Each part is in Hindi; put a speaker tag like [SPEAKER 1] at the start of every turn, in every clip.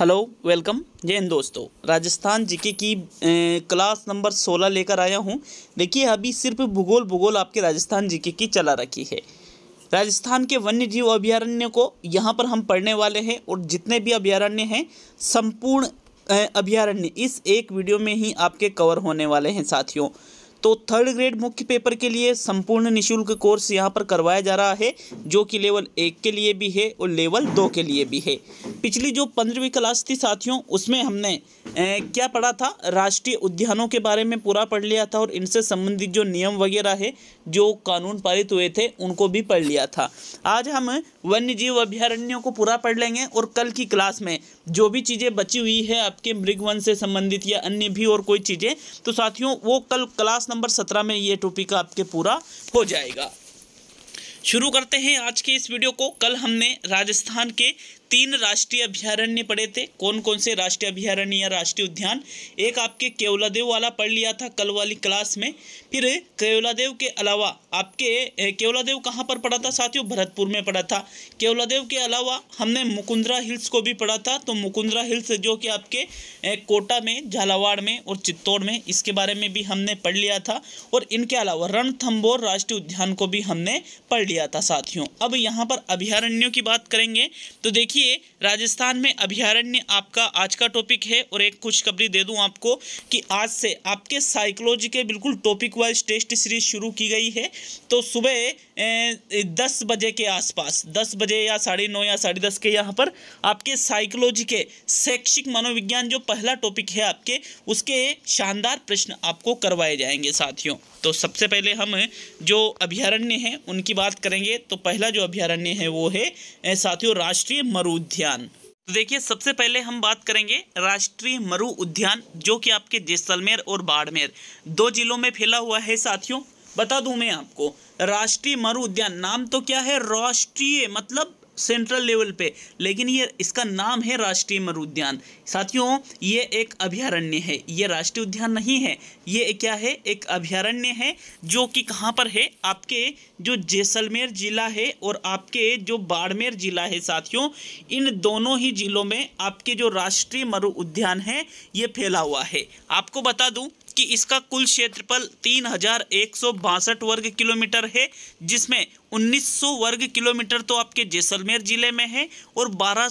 [SPEAKER 1] हेलो वेलकम जय हिंद दोस्तों राजस्थान जीके की ए, क्लास नंबर सोलह लेकर आया हूँ देखिए अभी सिर्फ भूगोल भूगोल आपके राजस्थान जीके की चला रखी है राजस्थान के वन्य जीव अभ्यारण्य को यहाँ पर हम पढ़ने वाले हैं और जितने भी अभ्यारण्य हैं संपूर्ण अभ्यारण्य इस एक वीडियो में ही आपके कवर होने वाले हैं साथियों तो थर्ड ग्रेड मुख्य पेपर के लिए संपूर्ण निशुल्क कोर्स यहाँ पर करवाया जा रहा है जो कि लेवल एक के लिए भी है और लेवल दो के लिए भी है पिछली जो पंद्रहवीं क्लास थी साथियों उसमें हमने ए, क्या पढ़ा था राष्ट्रीय उद्यानों के बारे में पूरा पढ़ लिया था और इनसे संबंधित जो नियम वगैरह है जो कानून पारित हुए थे उनको भी पढ़ लिया था आज हम वन्य जीव अभ्यारण्यों को पूरा पढ़ लेंगे और कल की क्लास में जो भी चीज़ें बची हुई है आपके मृगवन से संबंधित या अन्य भी और कोई चीज़ें तो साथियों वो कल क्लास नंबर सत्रह में ये टॉपिक आपके पूरा हो जाएगा शुरू करते हैं आज के इस वीडियो को कल हमने राजस्थान के तीन राष्ट्रीय अभ्यारण्य पढ़े थे कौन कौन से राष्ट्रीय अभ्यारण्य या राष्ट्रीय उद्यान एक आपके केवलादेव वाला पढ़ लिया था कल वाली क्लास में फिर केवलादेव के अलावा आपके केवलादेव कहाँ पर पढ़ा था साथियों भरतपुर में पढ़ा था केवलादेव के अलावा हमने मुकुंदरा हिल्स को भी पढ़ा था तो मुकुंदरा हिल्स जो कि आपके कोटा में झालावाड़ में और चित्तौड़ में इसके बारे में भी हमने पढ़ लिया था और इनके अलावा रणथम्बोर राष्ट्रीय उद्यान को भी हमने पढ़ लिया था साथियों अब यहाँ पर अभ्यारण्यों की बात करेंगे तो देखिए राजस्थान में अभ्यारण्य आपका आज का टॉपिक है और एक खुशखबरी दे दूँ आपको कि आज से आपके साइकोलॉजी के बिल्कुल टॉपिक वाइज टेस्ट सीरीज शुरू की गई है तो सुबह दस बजे के आसपास दस बजे या साढ़े नौ या साढ़े दस के यहाँ पर आपके साइकोलॉजी के शैक्षिक मनोविज्ञान जो पहला टॉपिक है आपके उसके शानदार प्रश्न आपको करवाए जाएंगे साथियों तो सबसे पहले हम जो अभ्यारण्य हैं उनकी बात करेंगे तो पहला जो अभ्यारण्य है वो है साथियों राष्ट्रीय मरु उद्यान तो देखिए सबसे पहले हम बात करेंगे राष्ट्रीय मरु उद्यान जो कि आपके जैसलमेर और बाड़मेर दो जिलों में फैला हुआ है साथियों बता दूं मैं आपको राष्ट्रीय मरु उद्यान नाम तो क्या है राष्ट्रीय मतलब सेंट्रल लेवल पे लेकिन ये इसका नाम है राष्ट्रीय मरु उद्यान साथियों ये एक अभ्यारण्य है ये राष्ट्रीय उद्यान नहीं है ये क्या है एक अभ्यारण्य है जो कि कहाँ पर है आपके जो जैसलमेर ज़िला है और आपके जो बाड़मेर ज़िला है साथियों इन दोनों ही ज़िलों में आपके जो राष्ट्रीय मरु उद्यान है ये फैला हुआ है आपको बता दूँ कि इसका कुल क्षेत्रफल तीन हजार एक सौ बासठ वर्ग किलोमीटर है जिसमें 1900 वर्ग किलोमीटर तो आपके जैसलमेर जिले में है और बारह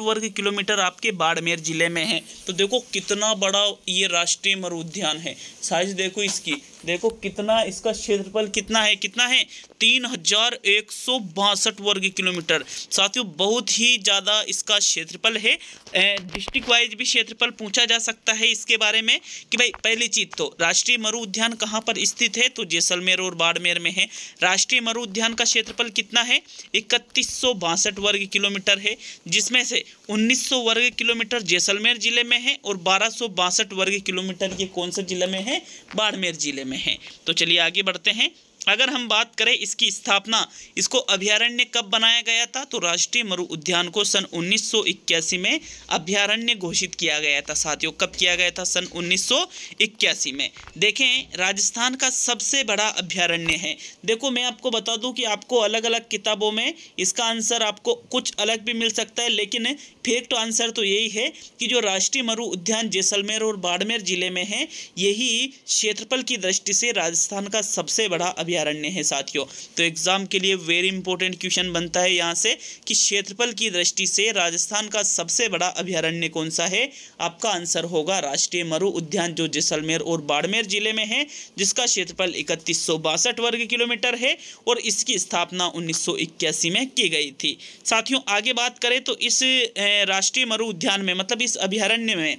[SPEAKER 1] वर्ग किलोमीटर आपके बाड़मेर जिले में है तो देखो कितना बड़ा ये राष्ट्रीय मरु उद्यान है साइज देखो इसकी देखो कितना इसका क्षेत्रफल कितना है कितना है तीन हजार एक सौ बासठ वर्ग किलोमीटर साथियों बहुत ही ज़्यादा इसका क्षेत्रफल है डिस्ट्रिक्ट वाइज भी क्षेत्रफल पूछा जा सकता है इसके बारे में कि भाई पहली चीज़ तो राष्ट्रीय मरु उद्यान कहाँ पर स्थित है तो जैसलमेर और बाड़मेर में है राष्ट्रीय मरु उद्यान संविधान का क्षेत्रफल कितना है इकतीस वर्ग किलोमीटर है जिसमें से 1900 वर्ग किलोमीटर जैसलमेर जिले में है और बारह वर्ग किलोमीटर ये कौन से जिले में है बाड़मेर जिले में है तो चलिए आगे बढ़ते हैं अगर हम बात करें इसकी स्थापना इसको अभ्यारण्य कब बनाया गया था तो राष्ट्रीय मरु उद्यान को सन 1981 में अभ्यारण्य घोषित किया गया था साथियों कब किया गया था सन 1981 में देखें राजस्थान का सबसे बड़ा अभ्यारण्य है देखो मैं आपको बता दूं कि आपको अलग अलग किताबों में इसका आंसर आपको कुछ अलग भी मिल सकता है लेकिन फेक्ट आंसर तो यही है कि जो राष्ट्रीय मरु उद्यान जैसलमेर और बाड़मेर जिले में है यही क्षेत्रफल की दृष्टि से राजस्थान का सबसे बड़ा अभ्यारण्य अभ्यारण्य है साथियों तो एग्ज़ाम के लिए वेरी इंपॉर्टेंट क्वेश्चन बनता है यहाँ से कि क्षेत्रफल की दृष्टि से राजस्थान का सबसे बड़ा अभ्यारण्य कौन सा है आपका आंसर होगा राष्ट्रीय मरु उद्यान जो जैसलमेर और बाड़मेर जिले में है जिसका क्षेत्रफल इकतीस वर्ग किलोमीटर है और इसकी स्थापना उन्नीस में की गई थी साथियों आगे बात करें तो इस राष्ट्रीय मरु उद्यान में मतलब इस अभ्यारण्य में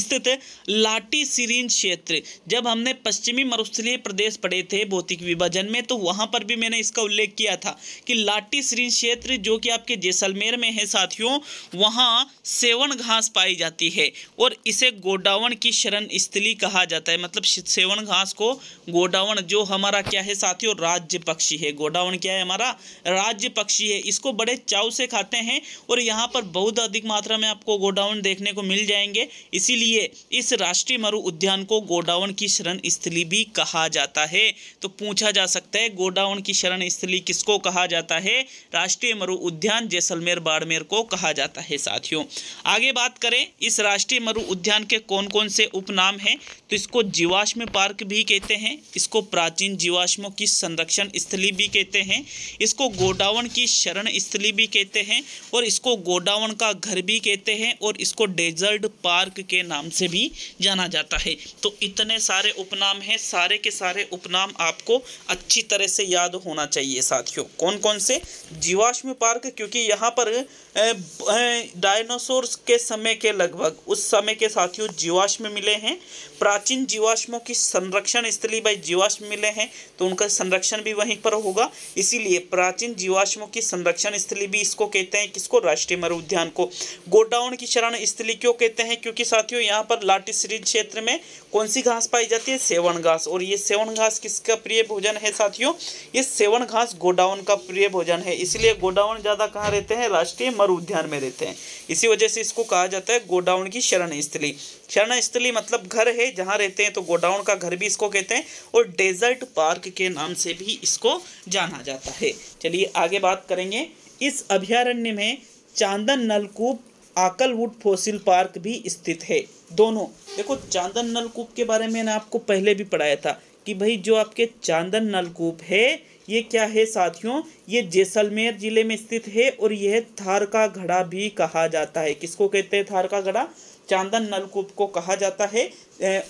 [SPEAKER 1] स्थित लाटी सिरीन क्षेत्र जब हमने पश्चिमी मरुस्थलीय प्रदेश पढ़े थे भौतिक विभाजन में तो वहाँ पर भी मैंने इसका उल्लेख किया था कि लाटी सिरीन क्षेत्र जो कि आपके जैसलमेर में है साथियों वहाँ सेवन घास पाई जाती है और इसे गोडावन की शरण स्थली कहा जाता है मतलब सेवन घास को गोडावन जो हमारा क्या है साथियों राज्य पक्षी है गोडावन क्या है हमारा राज्य पक्षी है इसको बड़े चाव से खाते हैं और यहाँ पर बहुत अधिक मात्रा में आपको गोडावन देखने को मिल जाएंगे इसी इसीलिए इस राष्ट्रीय मरु उद्यान को गोडाउन की शरण स्थली भी कहा जाता है तो पूछा जा सकता है गोडाउन की शरण स्थली किसको कहा जाता है राष्ट्रीय मरु उद्यान जैसलमेर बाड़मेर को कहा जाता है साथियों आगे बात करें इस राष्ट्रीय मरु उद्यान के कौन कौन से उपनाम हैं तो इसको जीवाश्म पार्क भी कहते हैं इसको प्राचीन जीवाश्मों की संरक्षण स्थली भी कहते हैं इसको गोडावण की शरण स्थली भी कहते हैं और इसको गोडावण का घर भी कहते हैं और इसको डेजर्ट पार्क के नाम से भी जाना जाता है तो इतने सारे उपनाम हैं सारे के सारे उपनाम आपको अच्छी तरह से याद होना चाहिए साथियों कौन कौन से जीवाश्म पार्क क्योंकि यहाँ पर डायनासोर्स के समय के लगभग उस समय के साथियों जीवाश्म मिले हैं प्राचीन जीवाश्मों की संरक्षण स्थली बाई जीवाश्म मिले हैं तो उनका संरक्षण भी वहीं पर होगा इसीलिए प्राचीन जीवाश्मों की संरक्षण स्थली भी इसको कहते हैं किसको राष्ट्रीय मरु उद्यान को गोडाउन की शरण स्थली क्यों कहते हैं क्योंकि साथियों यहाँ पर लाठी सीरीज क्षेत्र में कौन सी घास पाई जाती है सेवन घास और ये सेवन घास किसका प्रिय भोजन है साथियों ये सेवन घास गोडाउन का प्रिय भोजन है इसलिए गोडाउन ज़्यादा कहाँ रहते हैं राष्ट्रीय और उद्यान में रहते हैं इसी वजह से इसको कहा जाता है गोडाउन की शरण स्थली शरण स्थली मतलब घर है जहाँ रहते हैं तो गोडाउन का घर भी इसको कहते हैं और डेजर्ट पार्क के नाम से भी इसको जाना जाता है चलिए आगे बात करेंगे इस अभ्यारण्य में चांदन नलकूप आकलवुड फोसिल पार्क भी स्थित है दोनों देखो चांदन नलकूप के बारे में मैंने आपको पहले भी पढ़ाया था कि भाई जो आपके चांदन नलकूप है ये क्या है साथियों ये जैसलमेर ज़िले में स्थित है और यह थार का घड़ा भी कहा जाता है किसको कहते हैं थार का घड़ा चांदन नलकूप को कहा जाता है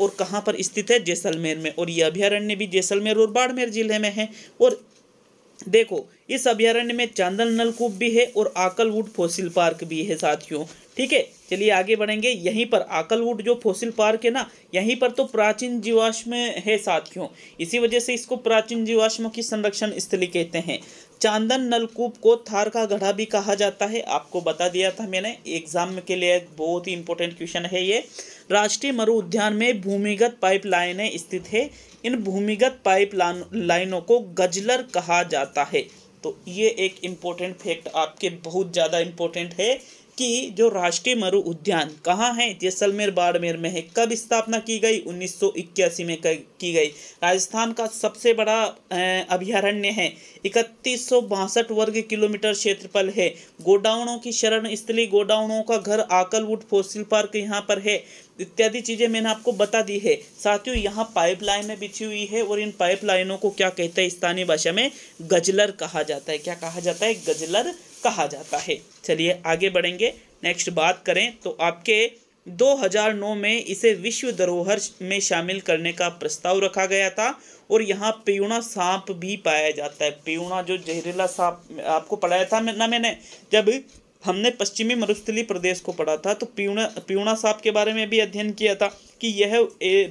[SPEAKER 1] और कहाँ पर स्थित है जैसलमेर में और यह अभ्यारण्य भी जैसलमेर और बाड़मेर जिले में है और देखो इस अभ्यारण्य में चांदन नलकूप भी है और आकलवुड फोसिल पार्क भी है साथियों ठीक है चलिए आगे बढ़ेंगे यहीं पर आकलवुड जो फोसिल पार्क है ना यहीं पर तो प्राचीन जीवाश्म है साथियों इसी वजह से इसको प्राचीन जीवाश्म की संरक्षण स्थली कहते हैं चांदन नलकूप को थार का गढ़ा भी कहा जाता है आपको बता दिया था मैंने एग्जाम के लिए बहुत ही इंपॉर्टेंट क्वेश्चन है ये राष्ट्रीय मरु उद्यान में भूमिगत पाइप स्थित है इन भूमिगत पाइप लाइनों को गजलर कहा जाता है तो ये एक इम्पोर्टेंट फैक्ट आपके बहुत ज़्यादा इम्पोर्टेंट है कि जो राष्ट्रीय मरु उद्यान कहाँ है जैसलमेर बाड़मेर में है कब स्थापना की गई 1981 में की गई राजस्थान का सबसे बड़ा अभ्यारण्य है इकतीस वर्ग किलोमीटर क्षेत्रफल है गोडाउनों की शरण स्थली गोडाउनों का घर आकलवुड फोसिल पार्क यहाँ पर है इत्यादि चीज़ें मैंने आपको बता दी है साथियों यहाँ पाइपलाइनें बिछी हुई है और इन पाइपलाइनों को क्या कहते हैं स्थानीय भाषा में गजलर कहा जाता है क्या कहा जाता है गजलर कहा जाता है चलिए आगे बढ़ेंगे नेक्स्ट बात करें तो आपके 2009 में इसे विश्व धरोहर में शामिल करने का प्रस्ताव रखा गया था और यहाँ पेयूणा सांप भी पाया जाता है पेयूणा जो जहरीला सांप आपको पढ़ाया था ना मैंने जब हमने पश्चिमी मरुस्थली प्रदेश को पढ़ा था तो पीवणा पीवणा सांप के बारे में भी अध्ययन किया था कि यह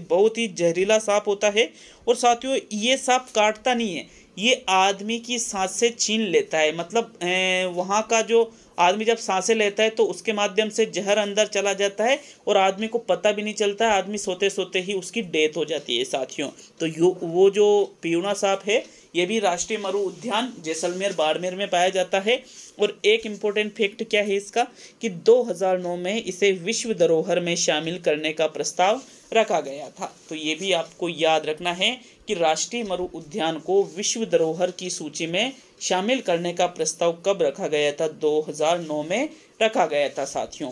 [SPEAKER 1] बहुत ही जहरीला सांप होता है और साथियों ये सांप काटता नहीं है ये आदमी की सांसें छीन लेता है मतलब अं, वहाँ का जो आदमी जब सांसें लेता है तो उसके माध्यम से जहर अंदर चला जाता है और आदमी को पता भी नहीं चलता है आदमी सोते सोते ही उसकी डेथ हो जाती है साथियों तो यो वो जो पीवना सांप है ये भी राष्ट्रीय मरु उद्यान जैसलमेर बाड़मेर में पाया जाता है और एक इम्पोर्टेंट फैक्ट क्या है इसका कि दो में इसे विश्व धरोहर में शामिल करने का प्रस्ताव रखा गया था तो ये भी आपको याद रखना है कि राष्ट्रीय मरु उद्यान को विश्व धरोहर की सूची में शामिल करने का प्रस्ताव कब रखा गया था 2009 में रखा गया था साथियों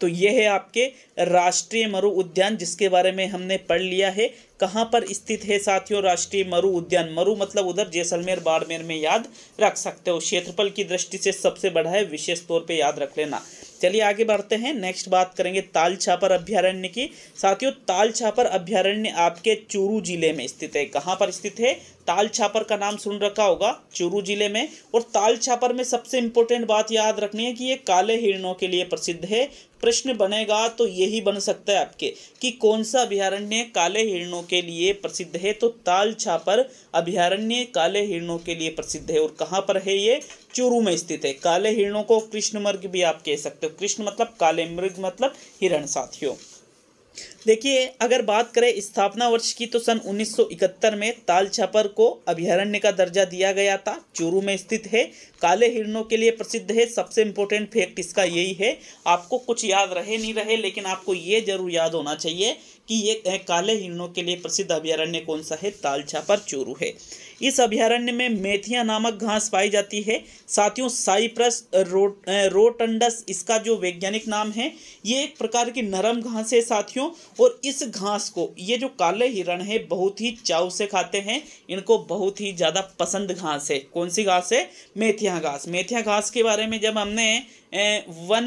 [SPEAKER 1] तो ये है आपके राष्ट्रीय मरु उद्यान जिसके बारे में हमने पढ़ लिया है कहाँ पर स्थित है साथियों राष्ट्रीय मरु उद्यान मरु मतलब उधर जैसलमेर बाड़मेर में याद रख सकते हो क्षेत्रफल की दृष्टि से सबसे बड़ा है विशेष तौर पे याद रख लेना चलिए आगे बढ़ते हैं नेक्स्ट बात करेंगे ताल छापर अभ्यारण्य की साथियों ताल छापर अभ्यारण्य आपके चूरू जिले में स्थित है कहाँ पर स्थित है ताल छापर का नाम सुन रखा होगा चूरू जिले में और ताल छापर में सबसे इंपॉर्टेंट बात याद रखनी है कि ये काले हिरणों के लिए प्रसिद्ध है प्रश्न बनेगा तो यही बन सकता है आपके कि कौन सा अभ्यारण्य काले हिरणों के लिए प्रसिद्ध है तो ताल छापर अभ्यारण्य काले हिरणों के लिए प्रसिद्ध है और कहाँ पर है ये चूरू में स्थित है काले हिरणों को कृष्ण मृग भी आप कह सकते हो कृष्ण मतलब काले मृग मतलब हिरण साथियों देखिए अगर बात करें स्थापना वर्ष की तो सन 1971 में ताल छापर को अभ्यारण्य का दर्जा दिया गया था चूरू में स्थित है काले हिरणों के लिए प्रसिद्ध है सबसे इम्पोर्टेंट फैक्ट इसका यही है आपको कुछ याद रहे नहीं रहे लेकिन आपको ये जरूर याद होना चाहिए कि ये काले हिरणों के लिए प्रसिद्ध अभ्यारण्य कौन सा है ताल छापर चूरू है इस अभ्यारण्य में मेथिया नामक घास पाई जाती है साथियों साइप्रस रोट रोटंडस इसका जो वैज्ञानिक नाम है ये एक प्रकार की नरम घास है साथियों और इस घास को ये जो काले हिरण है बहुत ही चाव से खाते हैं इनको बहुत ही ज़्यादा पसंद घास है कौन सी घास है मेथिया घास मेथिया घास के बारे में जब हमने वन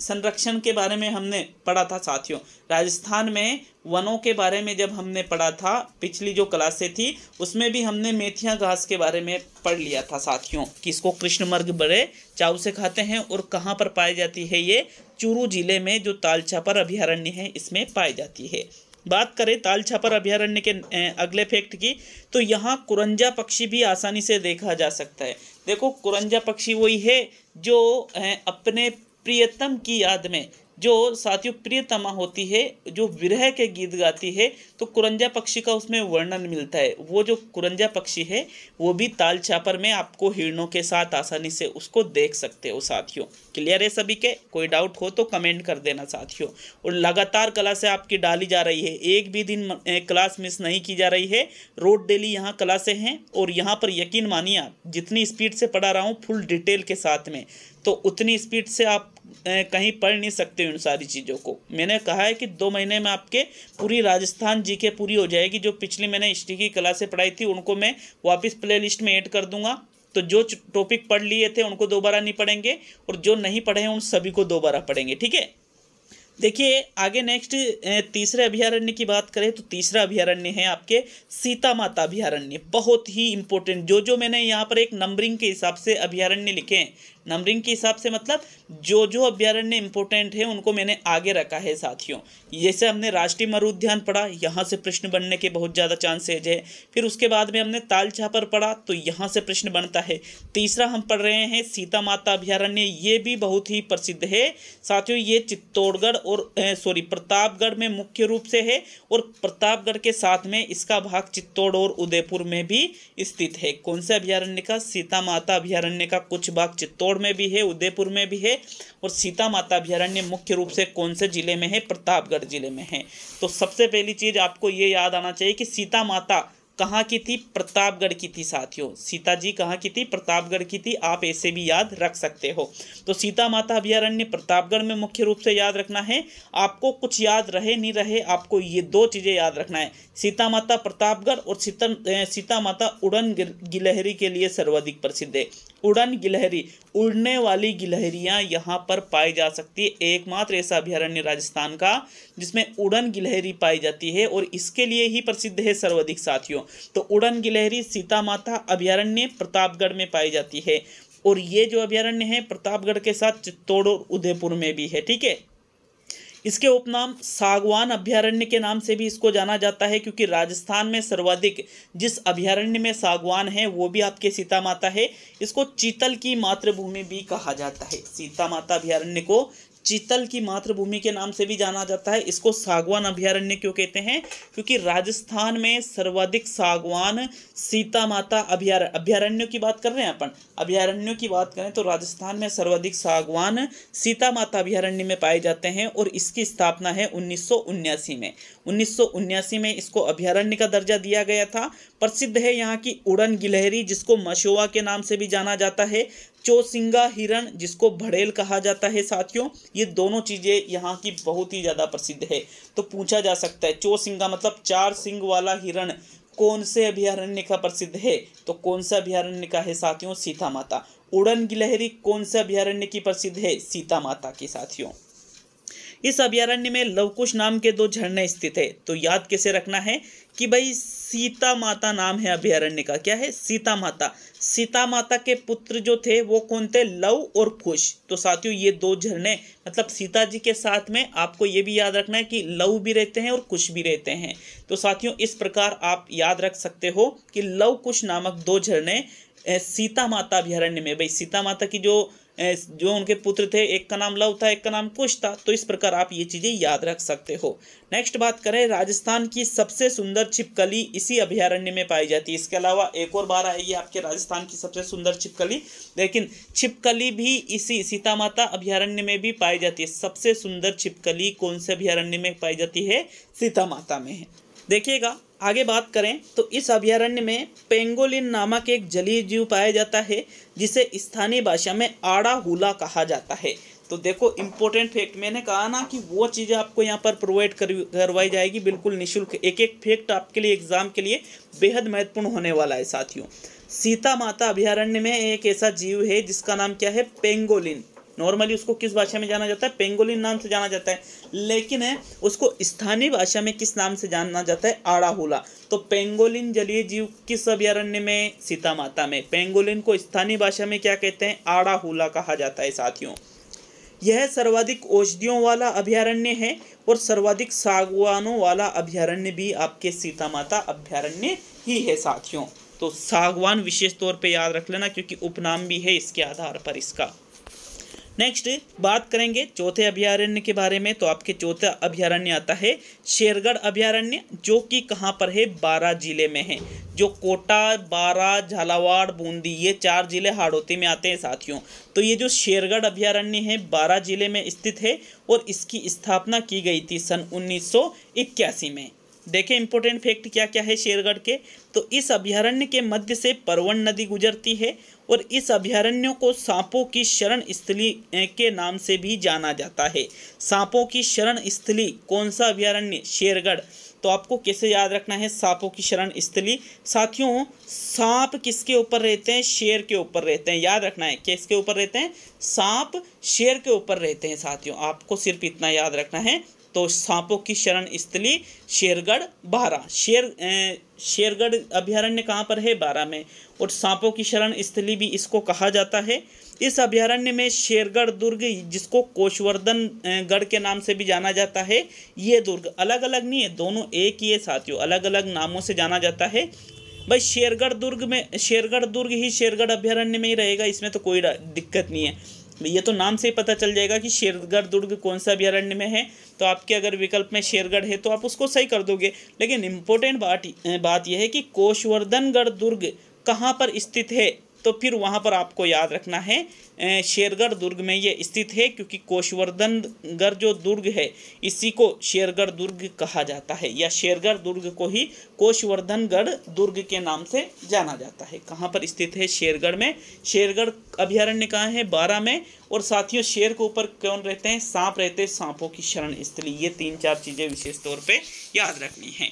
[SPEAKER 1] संरक्षण के बारे में हमने पढ़ा था साथियों राजस्थान में वनों के बारे में जब हमने पढ़ा था पिछली जो क्लासे थी उसमें भी हमने मेथिया घास के बारे में पढ़ लिया था साथियों कि इसको कृष्णमर्ग बड़े चाव से खाते हैं और कहाँ पर पाई जाती है ये चूरू जिले में जो तालछापर अभ्यारण्य है इसमें पाई जाती है बात करें ताल छापर अभ्यारण्य के अगले फैक्ट की तो यहाँ कुरंजा पक्षी भी आसानी से देखा जा सकता है देखो कुरंजा पक्षी वही है जो अपने प्रियतम की याद में जो साथियों प्रियतमा होती है जो विरह के गीत गाती है तो कुरंजा पक्षी का उसमें वर्णन मिलता है वो जो कुरंजा पक्षी है वो भी ताल छापर में आपको हिरणों के साथ आसानी से उसको देख सकते हो साथियों क्लियर है सभी के कोई डाउट हो तो कमेंट कर देना साथियों और लगातार क्लासें आपकी डाली जा रही है एक भी दिन क्लास मिस नहीं की जा रही है रोड डेली यहाँ क्लासें हैं और यहाँ पर यकीन मानिए आप जितनी स्पीड से पढ़ा रहा हूँ फुल डिटेल के साथ में तो उतनी स्पीड से आप कहीं पढ़ नहीं सकते उन सारी चीज़ों को मैंने कहा है कि दो महीने में आपके पूरी राजस्थान जी के पूरी हो जाएगी जो पिछली मैंने हिस्ट्री की क्लासे पढ़ाई थी उनको मैं वापस प्ले लिस्ट में ऐड कर दूंगा तो जो टॉपिक पढ़ लिए थे उनको दोबारा नहीं पढ़ेंगे और जो नहीं पढ़े हैं उन सभी को दोबारा पढ़ेंगे ठीक है देखिए आगे नेक्स्ट तीसरे अभ्यारण्य की बात करें तो तीसरा अभ्यारण्य है आपके सीता माता अभ्यारण्य बहुत ही इंपॉर्टेंट जो जो मैंने यहाँ पर एक नंबरिंग के हिसाब से अभ्यारण्य लिखे हैं नंबरिंग के हिसाब से मतलब जो जो अभ्यारण्य इंपॉर्टेंट है उनको मैंने आगे रखा है साथियों जैसे हमने राष्ट्रीय मरुद्यान पढ़ा यहाँ से प्रश्न बनने के बहुत ज़्यादा चांसेज है फिर उसके बाद में हमने ताल छापर पढ़ा तो यहाँ से प्रश्न बनता है तीसरा हम पढ़ रहे हैं सीता माता अभ्यारण्य ये भी बहुत ही प्रसिद्ध है साथियों ये चित्तौड़गढ़ और सॉरी प्रतापगढ़ में मुख्य रूप से है और प्रतापगढ़ के साथ में इसका भाग चित्तौड़ और उदयपुर में भी स्थित है कौन से अभ्यारण्य का सीता माता अभ्यारण्य का कुछ भाग चित्तौड़ जयपुर में भी है उदयपुर में भी है और सीता माता अभ्यारण्य मुख्य रूप से कौन से ज़िले में है प्रतापगढ़ ज़िले में है तो सबसे पहली चीज़ आपको ये याद आना चाहिए कि सीता माता कहाँ की थी प्रतापगढ़ की थी साथियों सीता जी कहाँ की थी प्रतापगढ़ की थी आप ऐसे भी याद रख सकते हो तो सीता माता अभ्यारण्य प्रतापगढ़ में मुख्य रूप से याद रखना है आपको कुछ याद रहे नहीं रहे आपको ये दो चीज़ें याद रखना है सीता माता प्रतापगढ़ और सीता सीता माता उड़न गिलहरी के लिए सर्वाधिक प्रसिद्ध है उड़न गिलहरी उड़ने वाली गिलहरियाँ यहाँ पर पाई जा सकती है एकमात्र ऐसा अभ्यारण्य राजस्थान का जिसमें उड़न गिलहरी पाई जाती है और इसके लिए ही प्रसिद्ध है सर्वाधिक साथियों तो उड़न गिलहरी सीता माता अभ्यारण्य प्रतापगढ़ में पाई जाती है और ये जो अभ्यारण्य है प्रतापगढ़ के साथ चित्तौड़ और उदयपुर में भी है ठीक है इसके उपनाम सागवान अभ्यारण्य के नाम से भी इसको जाना जाता है क्योंकि राजस्थान में सर्वाधिक जिस अभ्यारण्य में सागवान है वो भी आपके सीता माता है इसको चीतल की मातृभूमि भी कहा जाता है सीता माता अभ्यारण्य को चीतल की मातृभूमि के नाम से भी जाना जाता है इसको सागवान अभ्यारण्य क्यों कहते हैं क्योंकि राजस्थान में सर्वाधिक सागवान सीता माता अभ्यार अभ्यारण्यों की बात कर रहे हैं अपन अभ्यारण्यों की बात करें तो राजस्थान में सर्वाधिक सागवान सीता माता अभ्यारण्य में पाए जाते हैं और इसकी स्थापना है उन्नीस में उन्नीस में इसको अभ्यारण्य का दर्जा दिया गया था प्रसिद्ध है यहाँ की उड़न गिलहरी जिसको मशोवा के नाम से भी जाना जाता है चोसिंगा हिरण जिसको भड़ेल कहा जाता है साथियों ये दोनों चीज़ें यहाँ की बहुत ही ज़्यादा प्रसिद्ध है तो पूछा जा सकता है चोसिंगा मतलब चार सिंग वाला हिरण कौन से अभ्यारण्य का प्रसिद्ध है तो कौन सा अभ्यारण्य का है साथियों सीता माता उड़न गिलहरी कौन सा अभ्यारण्य की प्रसिद्ध है सीता माता के साथियों इस अभ्यारण्य में लवकुश नाम के दो झरने स्थित है तो याद कैसे रखना है कि भाई सीता माता नाम है अभ्यारण्य का क्या है सीता माता सीता माता के पुत्र जो थे वो कौन थे लव और कुश तो साथियों ये दो झरने मतलब सीता जी के साथ में आपको ये भी याद रखना है कि लव भी रहते हैं और कुश भी रहते हैं तो साथियों इस प्रकार आप याद रख सकते हो कि लव कुश नामक दो झरने सीता माता अभ्यारण्य में भाई सीता माता की जो जो उनके पुत्र थे एक का नाम लव था एक का नाम कुश था तो इस प्रकार आप ये चीज़ें याद रख सकते हो नेक्स्ट बात करें राजस्थान की सबसे सुंदर छिपकली इसी अभ्यारण्य में पाई जाती है इसके अलावा एक और बार आएगी आपके राजस्थान की सबसे सुंदर छिपकली लेकिन छिपकली भी इसी सीता माता अभ्यारण्य में भी पाई जाती है सबसे सुंदर छिपकली कौन से अभ्यारण्य में पाई जाती है सीता माता में है देखिएगा आगे बात करें तो इस अभ्यारण्य में पेंगोलिन नामक एक जलीय जीव पाया जाता है जिसे स्थानीय भाषा में आड़ा हुला कहा जाता है तो देखो इम्पोर्टेंट फैक्ट मैंने कहा ना कि वो चीज़ें आपको यहाँ पर प्रोवाइड करवाई जाएगी बिल्कुल निशुल्क एक एक फैक्ट आपके लिए एग्जाम के लिए बेहद महत्वपूर्ण होने वाला है साथियों सीता माता अभ्यारण्य में एक ऐसा जीव है जिसका नाम क्या है पेंगोलिन नॉर्मली उसको किस भाषा में जाना जाता है पेंगोलिन नाम से जाना जाता है लेकिन है उसको स्थानीय भाषा में किस नाम से जाना जाता है आड़ाहुला तो पेंगोलिन जलीय जीव किस अभ्यारण्य में सीता माता में पेंगोलिन को स्थानीय भाषा में क्या कहते हैं आड़ाहुला कहा जाता है साथियों यह सर्वाधिक औषधियों वाला अभ्यारण्य है और सर्वाधिक सागवानों वाला अभ्यारण्य भी आपके सीता माता अभ्यारण्य ही है साथियों तो सागवान विशेष तौर पे याद रख लेना क्योंकि उपनाम भी है इसके आधार पर इसका नेक्स्ट बात करेंगे चौथे अभ्यारण्य के बारे में तो आपके चौथा अभ्यारण्य आता है शेरगढ़ अभ्यारण्य जो कि कहाँ पर है बारह जिले में है जो कोटा बारह झालावाड़ बूंदी ये चार जिले हाड़ौती में आते हैं साथियों तो ये जो शेरगढ़ अभ्यारण्य है बारह जिले में स्थित है और इसकी स्थापना की गई थी सन उन्नीस में देखें इम्पोर्टेंट फैक्ट क्या क्या है शेरगढ़ के तो इस अभ्यारण्य के मध्य से परवन नदी गुजरती है और इस अभ्यारण्यों को सांपों की शरण स्थली के नाम से भी जाना जाता है सांपों की शरण स्थली कौन सा अभ्यारण्य शेरगढ़ तो आपको कैसे याद रखना है सांपों की शरण स्थली साथियों सांप किसके ऊपर रहते हैं शेर के ऊपर रहते हैं याद रखना है किसके ऊपर रहते हैं सांप शेर के ऊपर रहते हैं साथियों आपको सिर्फ इतना याद रखना है तो सांपों की शरण स्थली शेरगढ़ बारह शेर शेरगढ़ अभ्यारण्य कहाँ पर है बारह में और सांपों की शरण स्थली भी इसको कहा जाता है इस अभ्यारण्य में शेरगढ़ दुर्ग जिसको कोशवर्धन गढ़ के नाम से भी जाना जाता है ये दुर्ग अलग अलग नहीं है दोनों एक ही है साथियों अलग अलग नामों से जाना जाता है भाई शेरगढ़ दुर्ग में शेरगढ़ दुर्ग ही शेरगढ़ अभ्यारण्य में ही रहेगा इसमें तो कोई दिक्कत नहीं है ये तो नाम से ही पता चल जाएगा कि शेरगढ़ दुर्ग कौन सा अभ्यारण्य में है तो आपके अगर विकल्प में शेरगढ़ है तो आप उसको सही कर दोगे लेकिन इम्पोर्टेंट बात बात यह है कि कोशवर्धनगढ़ दुर्ग कहाँ पर स्थित है तो फिर वहाँ पर आपको याद रखना है शेरगढ़ दुर्ग में ये स्थित है क्योंकि कोशवर्धनगढ़ जो दुर्ग है इसी को शेरगढ़ दुर्ग कहा जाता है या शेरगढ़ दुर्ग को ही कोशवर्धनगढ़ दुर्ग के नाम से जाना जाता है कहाँ पर स्थित है शेरगढ़ में शेरगढ़ अभ्यारण्य कहाँ है बारह में और साथियों शेर के ऊपर कौन रहते हैं सांप रहते हैं सांपों की शरण स्थली ये तीन चार चीज़ें विशेष तौर पर याद रखनी है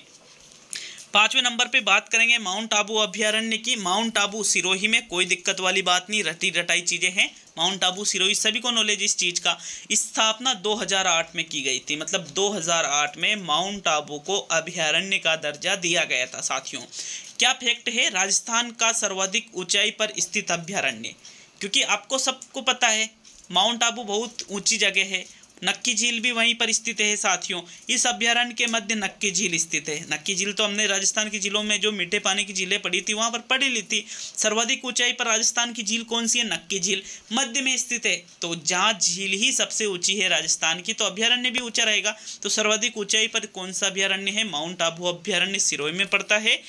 [SPEAKER 1] पांचवें नंबर पे बात करेंगे माउंट आबू अभ्यारण्य की माउंट आबू सिरोही में कोई दिक्कत वाली बात नहीं रटी रटाई चीज़ें हैं माउंट आबू सिरोही सभी को नॉलेज इस चीज़ का स्थापना 2008 में की गई थी मतलब 2008 में माउंट आबू को अभ्यारण्य का दर्जा दिया गया था साथियों क्या फैक्ट है राजस्थान का सर्वाधिक ऊंचाई पर स्थित अभ्यारण्य क्योंकि आपको सबको पता है माउंट आबू बहुत ऊंची जगह है नक्की झील भी वहीं पर स्थित है साथियों इस अभ्यारण्य के मध्य नक्की झील स्थित है नक्की झील तो हमने राजस्थान की झीलों में जो मीठे पानी की झीलें पड़ी थी वहाँ पर पड़ी ली थी सर्वाधिक ऊंचाई पर राजस्थान की झील कौन सी है नक्की झील मध्य में स्थित है तो जहाँ झील ही सबसे ऊंची है राजस्थान की तो अभ्यारण्य भी ऊँचा रहेगा तो सर्वाधिक ऊंचाई पर कौन सा अभ्यारण्य है माउंट आबू अभ्यारण्य सिरोई में पड़ता है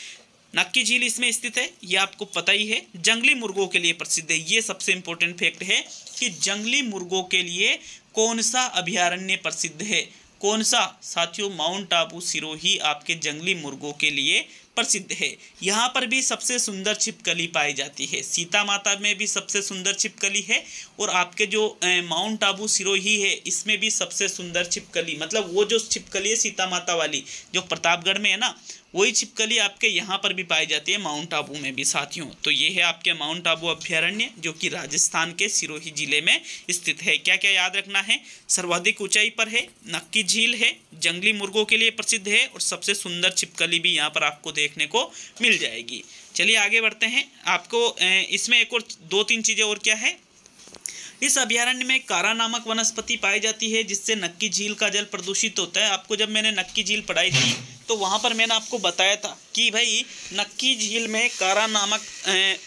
[SPEAKER 1] नक्की झील इसमें स्थित है ये आपको पता ही है जंगली मुर्गों के लिए प्रसिद्ध है ये सबसे इंपॉर्टेंट फैक्ट है कि जंगली मुर्गों के लिए कौन सा अभ्यारण्य प्रसिद्ध है कौन सा साथियों माउंट आबू सिरोही आपके जंगली मुर्गों के लिए प्रसिद्ध है यहाँ पर भी सबसे सुंदर छिपकली पाई जाती है सीता माता में भी सबसे सुंदर छिपकली है और आपके जो माउंट आबू सिरोही है इसमें भी सबसे सुंदर छिपकली मतलब वो जो छिपकली है सीता माता वाली जो प्रतापगढ़ में है ना वही छिपकली आपके यहाँ पर भी पाई जाती है माउंट आबू में भी साथियों तो ये है आपके माउंट आबू अभ्यारण्य जो कि राजस्थान के सिरोही जिले में स्थित है क्या क्या याद रखना है सर्वाधिक ऊंचाई पर है नक्की झील है जंगली मुर्गों के लिए प्रसिद्ध है और सबसे सुंदर छिपकली भी यहाँ पर आपको देखने को मिल जाएगी चलिए आगे बढ़ते हैं आपको इसमें एक और दो तीन चीज़ें और क्या है इस अभ्यारण्य में कारा नामक वनस्पति पाई जाती है जिससे नक्की झील का जल प्रदूषित होता है आपको जब मैंने नक्की झील पढ़ाई थी तो वहाँ पर मैंने आपको बताया था कि भाई नक्की झील में कारा नामक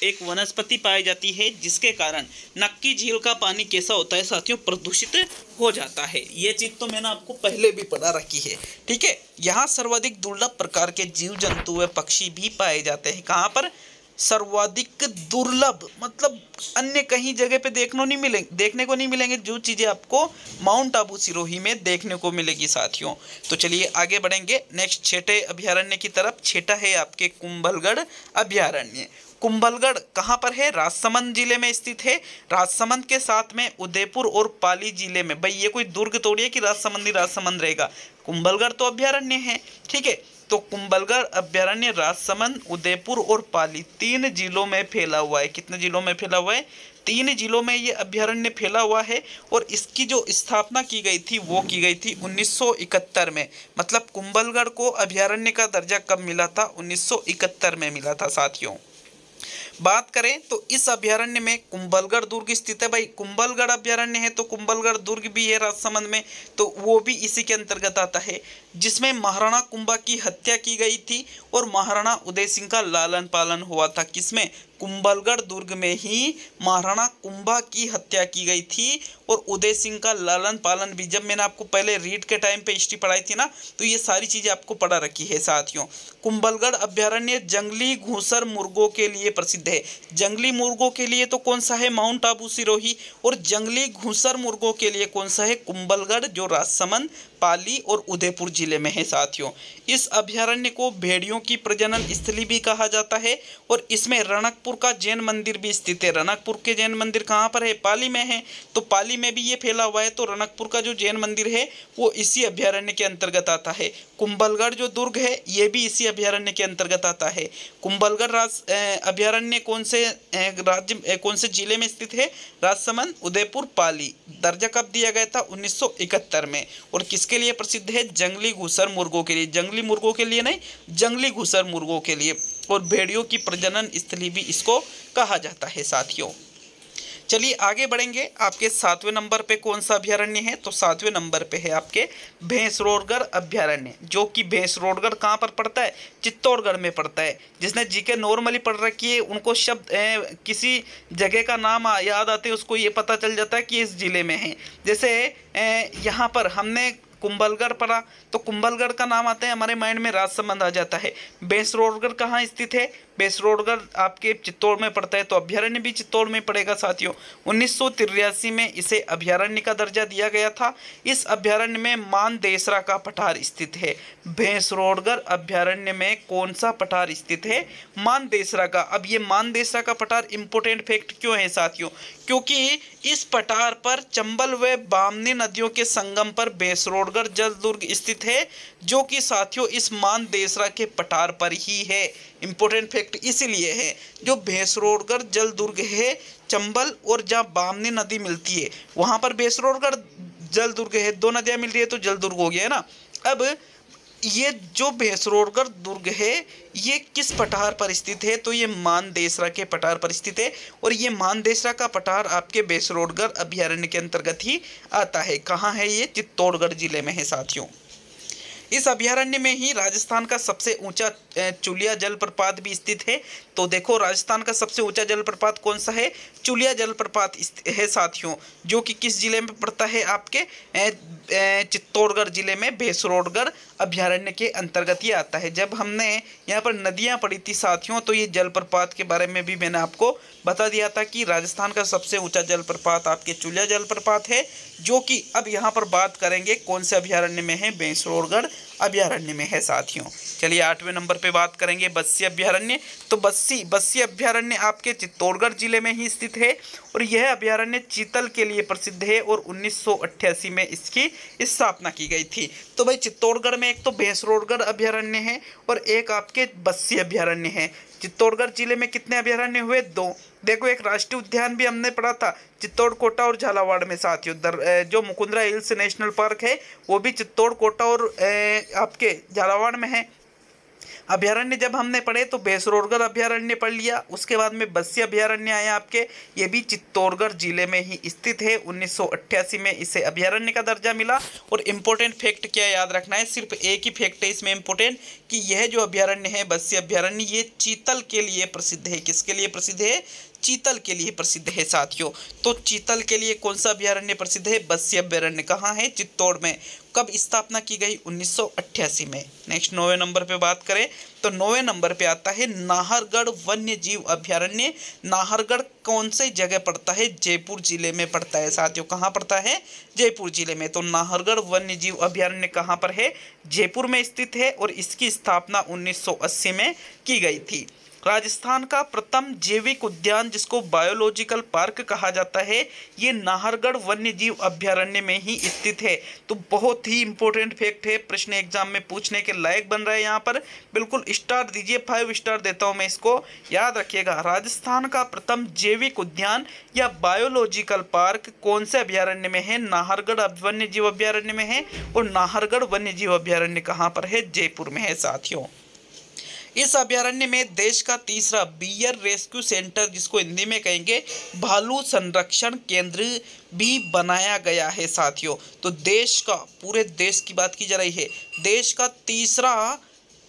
[SPEAKER 1] एक वनस्पति पाई जाती है जिसके कारण नक्की झील का पानी कैसा होता है साथियों प्रदूषित हो जाता है ये चीज़ तो मैंने आपको पहले भी पढ़ा रखी है ठीक है यहाँ सर्वाधिक दुर्लभ प्रकार के जीव जंतु व पक्षी भी पाए जाते हैं कहाँ पर सर्वाधिक दुर्लभ मतलब अन्य कहीं जगह पे देखने नहीं मिलेंगे देखने को नहीं मिलेंगे जो चीज़ें आपको माउंट आबू सिरोही में देखने को मिलेगी साथियों तो चलिए आगे बढ़ेंगे नेक्स्ट छेटे अभ्यारण्य की तरफ छेटा है आपके कुंभलगढ़ अभ्यारण्य कुंभलगढ़ कहाँ पर है राजसमंद जिले में स्थित है राजसमंद के साथ में उदयपुर और पाली जिले में भाई ये कोई दुर्ग तोड़िए कि राजसमंद ही राजसमंद रहेगा कुंभलगढ़ तो अभ्यारण्य है ठीक है तो कुंभलगढ़ अभ्यारण्य राजसमंद उदयपुर और पाली तीन जिलों में फैला हुआ है कितने जिलों में फैला हुआ है तीन जिलों में ये अभ्यारण्य फैला हुआ है और इसकी जो स्थापना की गई थी वो की गई थी 1971 में मतलब कुंभलगढ़ को अभ्यारण्य का दर्जा कब मिला था 1971 में मिला था साथियों बात करें तो इस अभ्यारण्य में कुंभलगढ़ दुर्ग स्थित है भाई कुंभलगढ़ अभ्यारण्य है तो कुंभलगढ़ दुर्ग भी है राजसमंद में तो वो भी इसी के अंतर्गत आता है जिसमें महाराणा कुंभा की हत्या की गई थी और महाराणा उदय सिंह का लालन पालन हुआ था किसमें कुंभलगढ़ दुर्ग में ही महाराणा कुंभा की हत्या की गई थी और उदय सिंह का लालन पालन भी जब मैंने आपको पहले रीड के टाइम पे हिस्ट्री पढ़ाई थी ना तो ये सारी चीज़ें आपको पढ़ा रखी है साथियों कुंभलगढ़ अभ्यारण्य जंगली घूसर मुर्गों के लिए प्रसिद्ध है जंगली मुर्गों के लिए तो कौन सा है माउंट आबू सिरोही और जंगली घुसर मुर्गों के लिए कौन सा है कुंबलगढ़ जो राजसमंद पाली और उदयपुर जिले में है साथियों इस अभ्यारण्य को भेड़ियों की प्रजनन स्थली भी कहा जाता है और इसमें रणकपुर का जैन मंदिर भी स्थित है रणकपुर के जैन मंदिर कहाँ पर है पाली में है तो पाली में भी ये फैला हुआ है तो रणकपुर का जो जैन मंदिर है वो इसी अभ्यारण्य के अंतर्गत आता है कुंभलगढ़ जो दुर्ग है ये भी इसी अभ्यारण्य के अंतर्गत आता है कुंभलगढ़ राज अभ्यारण्य कौन से राज्य कौन से जिले में स्थित है राजसमंद उदयपुर पाली दर्जा कब दिया गया था उन्नीस में और किस किसके लिए प्रसिद्ध है जंगली घुसर मुर्गों के लिए जंगली मुर्गों के लिए नहीं जंगली घुसर मुर्गों के लिए और भेड़ियों की प्रजनन स्थली भी इसको कहा जाता है साथियों चलिए आगे बढ़ेंगे आपके सातवें नंबर पे कौन सा अभ्यारण्य है तो सातवें नंबर पे है आपके भैंसरोड़गढ़ अभ्यारण्य जो कि भैंसरोड़गढ़ कहाँ पर पड़ता है चित्तौड़गढ़ में पड़ता है जिसने जीके नॉर्मली पढ़ रखी है उनको शब्द ए, किसी जगह का नाम याद आते उसको ये पता चल जाता है कि इस ज़िले में है जैसे यहाँ पर हमने कुंभलगढ़ पड़ा तो कुंभलगढ़ का नाम आते हैं हमारे माइंड में राजसमंद आ जाता है बेसरोगढ़ कहाँ स्थित है बेसरोडगढ़ आपके चित्तौड़ में पड़ता है तो अभ्यारण्य भी चित्तौड़ में पड़ेगा साथियों उन्नीस में इसे अभ्यारण्य का दर्जा दिया गया था इस अभ्यारण्य में मानदेसरा का पठार स्थित है भैंसरोडगढ़ अभ्यारण्य में कौन सा पठार स्थित है मानदेसरा का अब ये मानदेसरा का पठार इंपोर्टेंट फैक्ट क्यों है साथियों क्योंकि इस पठार पर चंबल व बामनी नदियों के संगम पर भैंसरोडगढ़ जल दुर्ग स्थित है जो कि साथियों इस मानदेसरा के पठार पर ही है इंपोर्टेंट फैक्ट प्रोजेक्ट इसलिए है जो भैंसरोड़गढ़ जल दुर्ग है चंबल और जहाँ बामनी नदी मिलती है वहाँ पर भैंसरोड़गढ़ जल दुर्ग है दो नदियाँ मिल रही है तो जल दुर्ग हो गया है ना अब ये जो भैंसरोड़गढ़ दुर्ग है ये किस पठार पर स्थित है तो ये मानदेसरा के पठार पर स्थित है और ये मानदेसरा का पठार आपके भैंसरोड़गढ़ अभ्यारण्य के अंतर्गत ही आता है कहाँ है ये चित्तौड़गढ़ जिले में है साथियों इस अभ्यारण्य में ही राजस्थान का सबसे ऊंचा चुलिया जलप्रपात भी स्थित है तो देखो राजस्थान का सबसे ऊंचा जलप्रपात कौन सा है चुलिया जलप्रपात है साथियों जो कि किस जिले में पड़ता है आपके चित्तौड़गढ़ जिले में भेसरोडगढ़ अभ्यारण्य के अंतर्गत ही आता है जब हमने यहाँ पर नदियाँ पड़ी थी साथियों तो ये जलप्रपात के बारे में भी मैंने आपको बता दिया था कि राजस्थान का सबसे ऊंचा जलप्रपात आपके चूलिया जलप्रपात है जो कि अब यहाँ पर बात करेंगे कौन से अभ्यारण्य में है बैंसरोड़गढ़ अभ्यारण्य में है साथियों चलिए आठवें नंबर पे बात करेंगे बस्सी अभ्यारण्य तो बस्सी बस्सी अभ्यारण्य आपके चित्तौड़गढ़ जिले में ही स्थित है और यह अभ्यारण्य चीतल के लिए प्रसिद्ध है और उन्नीस में इसकी स्थापना की गई थी तो भाई चित्तौड़गढ़ में एक तो भैंसरोड़गढ़ अभ्यारण्य है और एक आपके बस्सी अभ्यारण्य है चित्तौड़गढ़ जिले में कितने अभ्यारण्य हुए दो देखो एक राष्ट्रीय उद्यान भी हमने पढ़ा था चित्तौड़ कोटा और झालावाड़ में साथियों जो मुकुंदरा हिल्स नेशनल पार्क है वो भी चित्तौड़ कोटा और आपके झालावाड़ में है अभ्यारण्य जब हमने पढ़े तो बेसरोरगढ़ अभ्यारण्य पढ़ लिया उसके बाद में बस्सी अभ्यारण्य आया आपके ये भी चित्तौड़गढ़ जिले में ही स्थित है 1988 में इसे अभ्यारण्य का दर्जा मिला और इम्पोर्टेंट फैक्ट क्या याद रखना है सिर्फ एक ही फैक्ट है इसमें इम्पोर्टेंट कि यह जो अभ्यारण्य है बस्सी अभ्यारण्य ये चीतल के लिए प्रसिद्ध है किसके लिए प्रसिद्ध है चीतल के लिए प्रसिद्ध है साथियों तो चीतल के लिए कौन सा अभ्यारण्य प्रसिद्ध है बस्सी अभ्यारण्य कहाँ है चित्तौड़ में कब स्थापना की गई 1988 में नेक्स्ट नौवे नंबर पे बात करें तो नौवे नंबर पे आता है नाहरगढ़ वन्य जीव अभ्यारण्य नाहरगढ़ कौन से जगह पड़ता है जयपुर जिले में पड़ता है साथियों कहाँ पड़ता है जयपुर जिले में तो नाहरगढ़ वन्य जीव अभ्यारण्य कहाँ पर है जयपुर में स्थित है और इसकी स्थापना उन्नीस में की गई थी राजस्थान का प्रथम जैविक उद्यान जिसको बायोलॉजिकल पार्क कहा जाता है ये नाहरगढ़ वन्य जीव अभ्यारण्य में ही स्थित है तो बहुत ही इंपॉर्टेंट फैक्ट है प्रश्न एग्जाम में पूछने के लायक बन रहा है यहाँ पर बिल्कुल स्टार दीजिए फाइव स्टार देता हूँ मैं इसको याद रखिएगा राजस्थान का प्रथम जैविक उद्यान या बायोलॉजिकल पार्क कौन से अभ्यारण्य में है नाहरगढ़ वन्य जीव अभ्यारण्य में है और नाहरगढ़ वन्य जीव अभ्यारण्य कहाँ पर है जयपुर में है साथियों इस अभ्यारण्य में देश का तीसरा बियर रेस्क्यू सेंटर जिसको हिंदी में कहेंगे भालू संरक्षण केंद्र भी बनाया गया है साथियों तो देश का पूरे देश की बात की जा रही है देश का तीसरा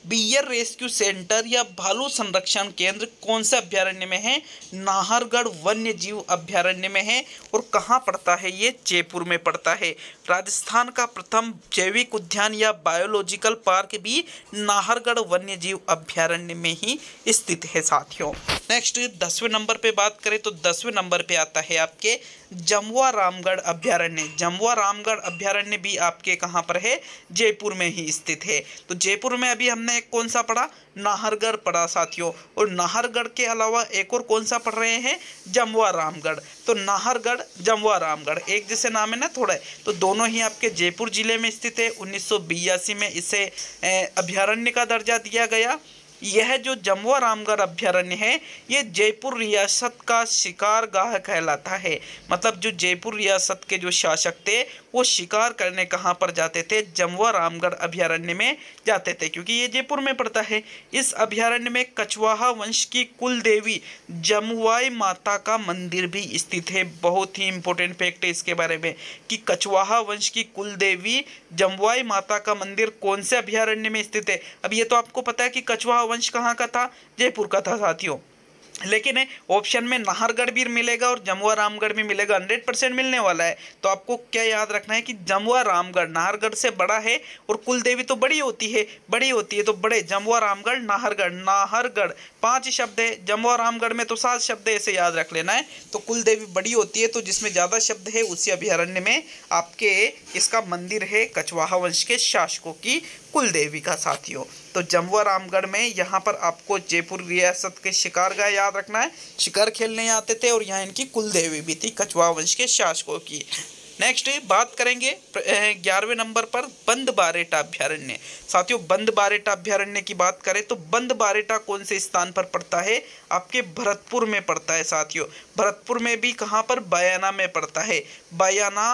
[SPEAKER 1] बियर रेस्क्यू सेंटर या भालू संरक्षण केंद्र कौन से अभ्यारण्य में है नाहरगढ़ वन्य जीव अभ्यारण्य में है और कहाँ पड़ता है ये जयपुर में पड़ता है राजस्थान का प्रथम जैविक उद्यान या बायोलॉजिकल पार्क भी नाहरगढ़ वन्य जीव अभ्यारण्य में ही स्थित है साथियों नेक्स्ट दसवें नंबर पे बात करें तो दसवें नंबर पे आता है आपके जमुआ रामगढ़ अभ्यारण्य जमुआ रामगढ़ अभ्यारण्य भी आपके कहाँ पर है जयपुर में ही स्थित है तो जयपुर में अभी हमने एक कौन सा पढ़ा नाहरगढ़ पढ़ा साथियों और नाहरगढ़ के अलावा एक और कौन सा पढ़ रहे हैं जमुआ रामगढ़ तो नाहरगढ़ जमुआ रामगढ़ एक जैसे नाम है ना थोड़ा तो दोनों दोनों ही आपके जयपुर ज़िले में स्थित है उन्नीस में इसे अभ्यारण्य का दर्जा दिया गया यह जो जमुआ रामगढ़ अभ्यारण्य है ये जयपुर रियासत का शिकार गाह कहलाता है मतलब जो जयपुर रियासत के जो शासक थे वो शिकार करने कहाँ पर जाते थे जमुआ रामगढ़ अभ्यारण्य में जाते थे क्योंकि ये जयपुर में पड़ता है इस अभ्यारण्य में कछवाहा वंश की कुल देवी जमुआई माता का मंदिर भी स्थित है बहुत ही इंपॉर्टेंट फैक्ट है इसके बारे में कि कछवाहा वंश की कुल देवी जमुआई माता का मंदिर कौन से अभ्यारण्य में स्थित है अब ये तो आपको पता है कि कछवाहा वंश कहाँ का था जयपुर का था साथियों लेकिन ऑप्शन में नाहरगढ़ भी मिलेगा और जमुआ रामगढ़ भी मिलेगा 100 परसेंट मिलने वाला है तो आपको क्या याद रखना है कि जमुआ रामगढ़ नाहरगढ़ से बड़ा है और कुल देवी तो बड़ी होती है बड़ी होती है तो बड़े जमुआ रामगढ़ नाहरगढ़ नाहरगढ़ पांच शब्द है जमुआ रामगढ़ में तो सात शब्द है इसे याद रख लेना है तो कुल बड़ी होती है तो जिसमें ज़्यादा शब्द है उसी अभ्यारण्य में आपके इसका मंदिर है कछवाहा वंश के शासकों की कुल का साथियों तो जमुआ रामगढ़ में यहाँ पर आपको जयपुर रियासत के शिकार का याद रखना है शिकार खेलने आते थे और यहाँ इनकी कुलदेवी भी थी कछवा वंश के शासकों की नेक्स्ट बात करेंगे ग्यारहवें नंबर पर बंद बारेटा अभ्यारण्य साथियों बंद बारेटा अभ्यारण्य की बात करें तो बंद बारेटा कौन से स्थान पर पड़ता है आपके भरतपुर में पड़ता है साथियों भरतपुर में भी कहाँ पर बयाना में पड़ता है बयाना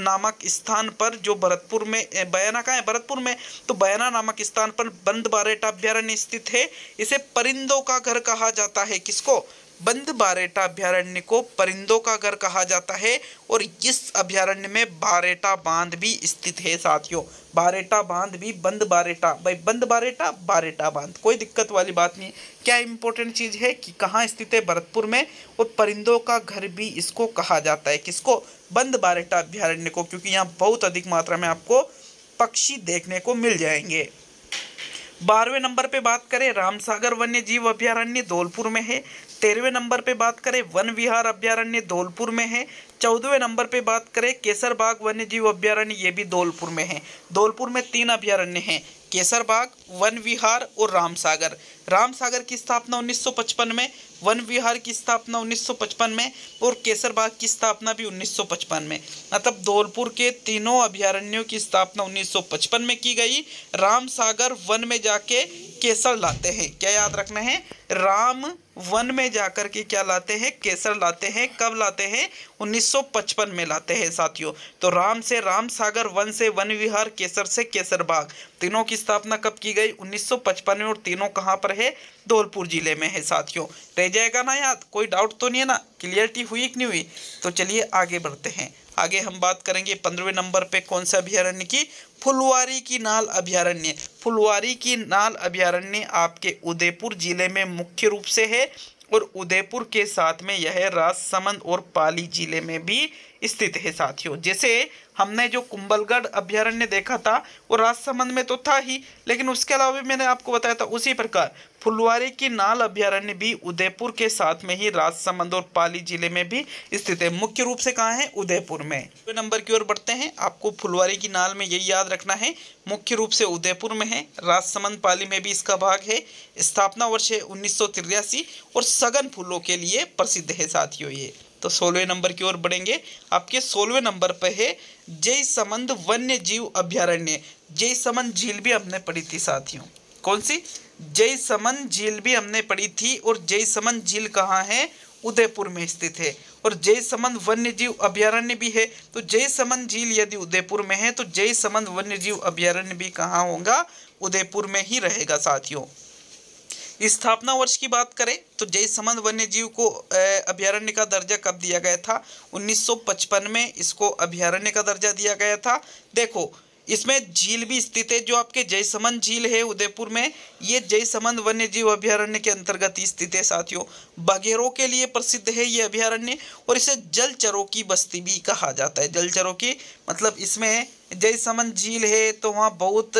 [SPEAKER 1] नामक स्थान पर जो भरतपुर में बयाना कहाँ है भरतपुर में तो बयाना नामक स्थान पर बंद बारेटा अभ्यारण्य स्थित है इसे परिंदों का घर कहा जाता है किसको बंद बारेटा अभ्यारण्य को परिंदों का घर कहा जाता है और इस अभ्यारण्य में बारेटा बांध भी स्थित है साथियों बारेटा बांध भी बंद बारेटा भाई बंद बारेटा बारेटा बांध कोई दिक्कत वाली बात नहीं क्या इंपॉर्टेंट चीज़ है कि कहाँ स्थित है भरतपुर में और परिंदों का घर भी इसको कहा जाता है किसको बंद बारेटा अभ्यारण्य को क्योंकि यहाँ बहुत अधिक मात्रा में आपको पक्षी देखने को मिल जाएंगे बारहवें नंबर पे बात करें रामसागर वन्य जीव अभ्यारण्य धौलपुर में है तेरहवें नंबर पे बात करें वन विहार अभ्यारण्य धौलपुर में है चौदहवें नंबर पे बात करें केसरबाग वन्य जीव अभ्यारण्य ये भी धौलपुर में है धौलपुर में तीन अभ्यारण्य हैं केसरबाग वन विहार और राम सागर राम सागर की स्थापना 1955 में वन विहार की स्थापना 1955 में और केसरबाग की स्थापना भी 1955 में मतलब धौलपुर के तीनों अभ्यारण्यों की स्थापना 1955 में की गई राम सागर वन में जाके केसर लाते हैं क्या याद रखना है राम वन में जाकर के क्या लाते हैं केसर लाते हैं कब लाते हैं 1955 में लाते हैं साथियों तो राम से राम सागर वन से वन विहार केसर से केसर बाग तीनों की स्थापना कब की गई 1955 में और तीनों कहाँ पर है धौलपुर जिले में है साथियों रह जाएगा ना याद कोई डाउट तो नहीं है ना क्लियरिटी हुई कि नहीं हुई तो चलिए आगे बढ़ते हैं आगे हम बात करेंगे पंद्रहवें नंबर पे कौन सा अभ्यारण्य की फुलवारी की नाल अभ्यारण्य फुलवारी की नाल अभ्यारण्य आपके उदयपुर ज़िले में मुख्य रूप से है और उदयपुर के साथ में यह राजसमंद और पाली जिले में भी स्थित है साथियों जैसे हमने जो कुंबलगढ़ अभ्यारण्य देखा था वो राजसमंद में तो था ही लेकिन उसके अलावा भी मैंने आपको बताया था उसी प्रकार फुलवारी की नाल अभ्यारण्य भी उदयपुर के साथ में ही राजसमंद और पाली जिले में भी स्थित है मुख्य रूप से कहाँ है उदयपुर में नंबर की ओर बढ़ते हैं आपको फुलवारी की नाल में यही याद रखना है मुख्य रूप से उदयपुर में है राजसमंद पाली में भी इसका भाग है स्थापना वर्ष है उन्नीस और सघन फूलों के लिए प्रसिद्ध है साथियों ये तो सोलहवें नंबर की ओर बढ़ेंगे आपके सोलहवें नंबर पर है जय समंद वन्य जीव अभ्यारण्य जय समंद झील भी हमने पढ़ी थी साथियों कौन सी जयसमन झील भी हमने पढ़ी थी और जयसमन झील कहाँ है उदयपुर में स्थित है और जयसमंद वन्य जीव अभ्यारण्य भी है तो जयसमंद झील यदि उदयपुर में है तो जयसमंद वन्य जीव अभ्यारण्य भी कहाँ होगा उदयपुर में ही रहेगा साथियों स्थापना वर्ष की बात करें तो जयसमंद वन्य जीव को अभ्यारण्य का दर्जा कब दिया गया था 1955 में इसको अभ्यारण्य का दर्जा दिया गया था देखो इसमें झील भी स्थित है जो आपके जयसमंद झील है उदयपुर में ये जयसमंद वन्य जीव अभ्यारण्य के अंतर्गत स्थित है साथियों बघेरों के लिए प्रसिद्ध है ये अभ्यारण्य और इसे जलचरों की बस्ती भी कहा जाता है जलचरों की मतलब इसमें जयसमंद झील है तो वहाँ बहुत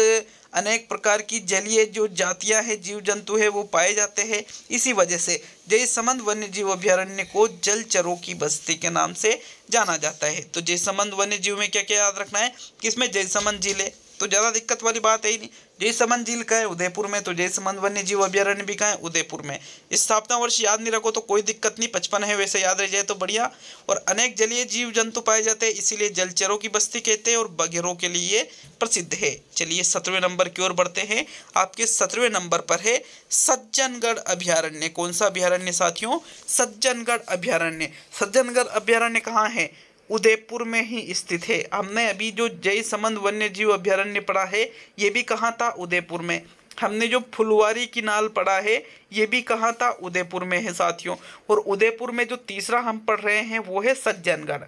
[SPEAKER 1] अनेक प्रकार की जलीय जो जातियाँ हैं जीव जंतु हैं वो पाए जाते हैं इसी वजह से जयसमंद वन्य जीव अभ्यारण्य को जल चरों की बस्ती के नाम से जाना जाता है तो जयसमंद वन्य जीव में क्या क्या याद रखना है किसमें जयसमंद जिले तो ज़्यादा दिक्कत वाली बात है ही नहीं जयसमंद झील का है उदयपुर में तो जयसमंद वन्य जीव अभ्यारण्य भी का है उदयपुर में स्थापना वर्ष याद नहीं रखो तो कोई दिक्कत नहीं पचपन है वैसे याद रह जाए तो बढ़िया और अनेक जलीय जीव जंतु पाए जाते हैं इसीलिए जलचरों की बस्ती कहते हैं और बघेरों के लिए प्रसिद्ध है चलिए सत्रवें नंबर की ओर बढ़ते हैं आपके सत्रवें नंबर पर है सज्जनगढ़ अभ्यारण्य कौन सा अभ्यारण्य साथियों सज्जनगढ़ अभ्यारण्य सज्जनगढ़ अभ्यारण्य कहाँ है उदयपुर में ही स्थित है हमने अभी जो जय समंद वन्य जीव अभ्यारण्य पढ़ा है ये भी कहाँ था उदयपुर में हमने जो फुलवारी की नाल पढ़ा है ये भी कहाँ था उदयपुर में है साथियों और उदयपुर में जो तीसरा हम पढ़ रहे हैं वो है सज्जनगढ़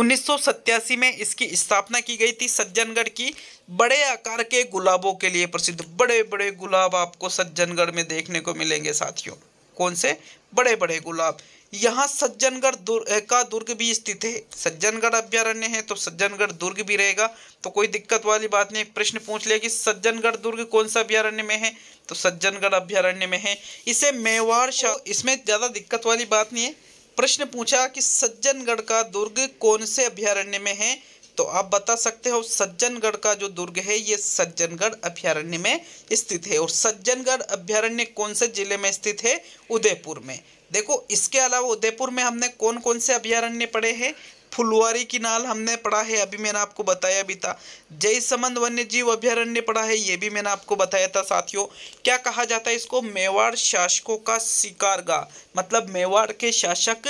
[SPEAKER 1] उन्नीस में इसकी स्थापना की गई थी सज्जनगढ़ की बड़े आकार के गुलाबों के लिए प्रसिद्ध बड़े बड़े गुलाब आपको सज्जनगढ़ में देखने को मिलेंगे साथियों कौन से बड़े बड़े गुलाब यहाँ सज्जनगढ़ दुर्ग का दुर्ग भी स्थित है सज्जनगढ़ अभ्यारण्य है तो सज्जनगढ़ दुर्ग भी रहेगा तो कोई दिक्कत वाली बात नहीं प्रश्न पूछ लिया कि सज्जनगढ़ दुर्ग कौन सा अभ्यारण्य में है तो सज्जनगढ़ अभ्यारण्य में है इसे मेवाड़ शाह इसमें ज़्यादा दिक्कत वाली बात नहीं है प्रश्न पूछा कि सज्जनगढ़ का दुर्ग कौन से अभ्यारण्य में है तो आप बता सकते हो सज्जनगढ़ का जो दुर्ग है ये सज्जनगढ़ अभ्यारण्य में स्थित है और सज्जनगढ़ अभ्यारण्य कौन से जिले में स्थित है उदयपुर में देखो इसके अलावा उदयपुर में हमने कौन कौन से अभ्यारण्य पढ़े हैं फुलवारी की नाल हमने पढ़ा है अभी मैंने आपको बताया भी था जय संबंध वन्य जीव अभ्यारण्य पढ़ा है ये भी मैंने आपको बताया था साथियों क्या कहा जाता है इसको मेवाड़ शासकों का शिकारगा मतलब मेवाड़ के शासक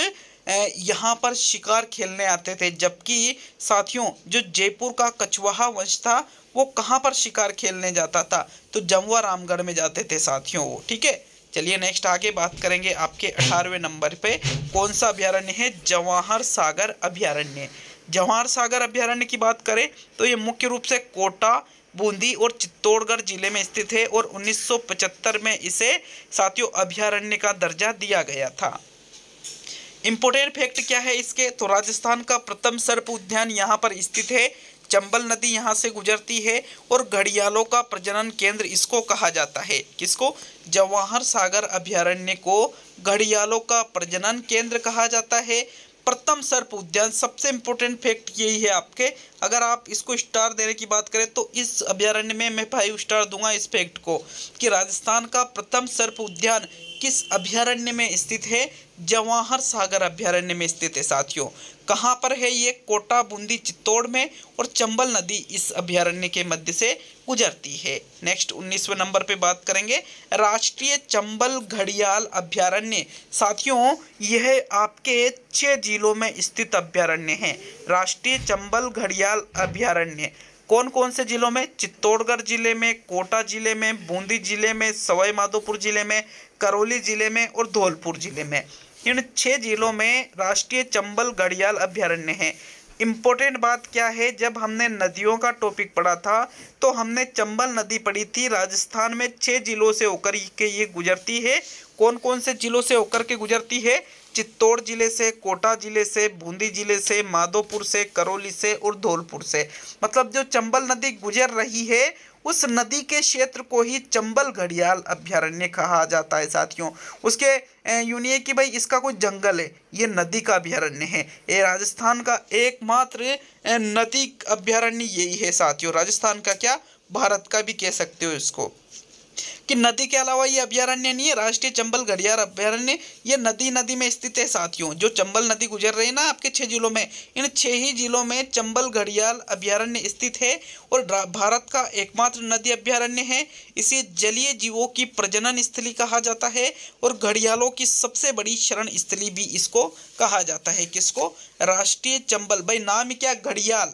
[SPEAKER 1] यहाँ पर शिकार खेलने आते थे जबकि साथियों जो जयपुर का कछवाहा वंश था वो कहाँ पर शिकार खेलने जाता था तो जमुआ रामगढ़ में जाते थे साथियों वो ठीक है चलिए नेक्स्ट आगे बात करेंगे आपके अठारहवें नंबर पे कौन सा अभ्यारण्य है जवाहर सागर अभ्यारण्य जवाहर सागर अभ्यारण्य की बात करें तो ये मुख्य रूप से कोटा बूंदी और चित्तौड़गढ़ जिले में स्थित है और 1975 में इसे साथियों अभ्यारण्य का दर्जा दिया गया था इम्पोर्टेंट फैक्ट क्या है इसके तो राजस्थान का प्रथम सर्प उद्यान यहाँ पर स्थित है चंबल नदी यहाँ से गुजरती है और घड़ियालों का प्रजनन केंद्र इसको कहा जाता है किसको जवाहर सागर अभ्यारण्य को घड़ियालों का प्रजनन केंद्र कहा जाता है प्रथम सर्प उद्यान सबसे इम्पोर्टेंट फैक्ट यही है आपके अगर आप इसको स्टार देने की बात करें तो इस अभ्यारण्य में मैं फाइव स्टार दूंगा इस फैक्ट को कि राजस्थान का प्रथम सर्प उद्यान किस अभ्यारण्य में स्थित है जवाहर सागर अभ्यारण्य में स्थित है साथियों कहाँ पर है ये कोटा बूंदी चित्तौड़ में और चंबल नदी इस अभ्यारण्य के मध्य से गुजरती है नेक्स्ट उन्नीसवें नंबर पे बात करेंगे राष्ट्रीय चंबल घड़ियाल अभ्यारण्य साथियों यह आपके छः जिलों में स्थित अभ्यारण्य है राष्ट्रीय चंबल घड़ियाल अभ्यारण्य कौन कौन से जिलों में चित्तौड़गढ़ जिले में कोटा जिले में बूंदी जिले में सवाई माधोपुर जिले में करौली जिले में और धौलपुर जिले में इन छः जिलों में राष्ट्रीय चंबल घड़ियाल अभ्यारण्य है इम्पोर्टेंट बात क्या है जब हमने नदियों का टॉपिक पढ़ा था तो हमने चंबल नदी पढ़ी थी राजस्थान में छः जिलों से होकर के ये गुजरती है कौन कौन से जिलों से होकर के गुजरती है चित्तौड़ जिले से कोटा जिले से बूंदी जिले से माधोपुर से करौली से और धौलपुर से मतलब जो चंबल नदी गुजर रही है उस नदी के क्षेत्र को ही चंबल घड़ियाल अभ्यारण्य कहा जाता है साथियों उसके यूँ नहीं कि भाई इसका कोई जंगल है ये नदी का अभ्यारण्य है ये राजस्थान का एकमात्र नदी अभ्यारण्य यही है साथियों राजस्थान का क्या भारत का भी कह सकते हो इसको कि नदी के अलावा ये अभ्यारण्य नहीं है राष्ट्रीय चंबल गढ़ियार अभ्यारण्य ये नदी नदी में स्थित है साथियों जो चंबल नदी गुजर रही है ना आपके छः जिलों में इन छः ही जिलों में चंबल घड़ियाल अभ्यारण्य स्थित है और भारत का एकमात्र नदी अभ्यारण्य है इसे जलीय जीवों की प्रजनन स्थली कहा जाता है और घड़ियालों की सबसे बड़ी शरण स्थली भी इसको कहा जाता है किसको राष्ट्रीय चंबल भाई नाम क्या घड़ियाल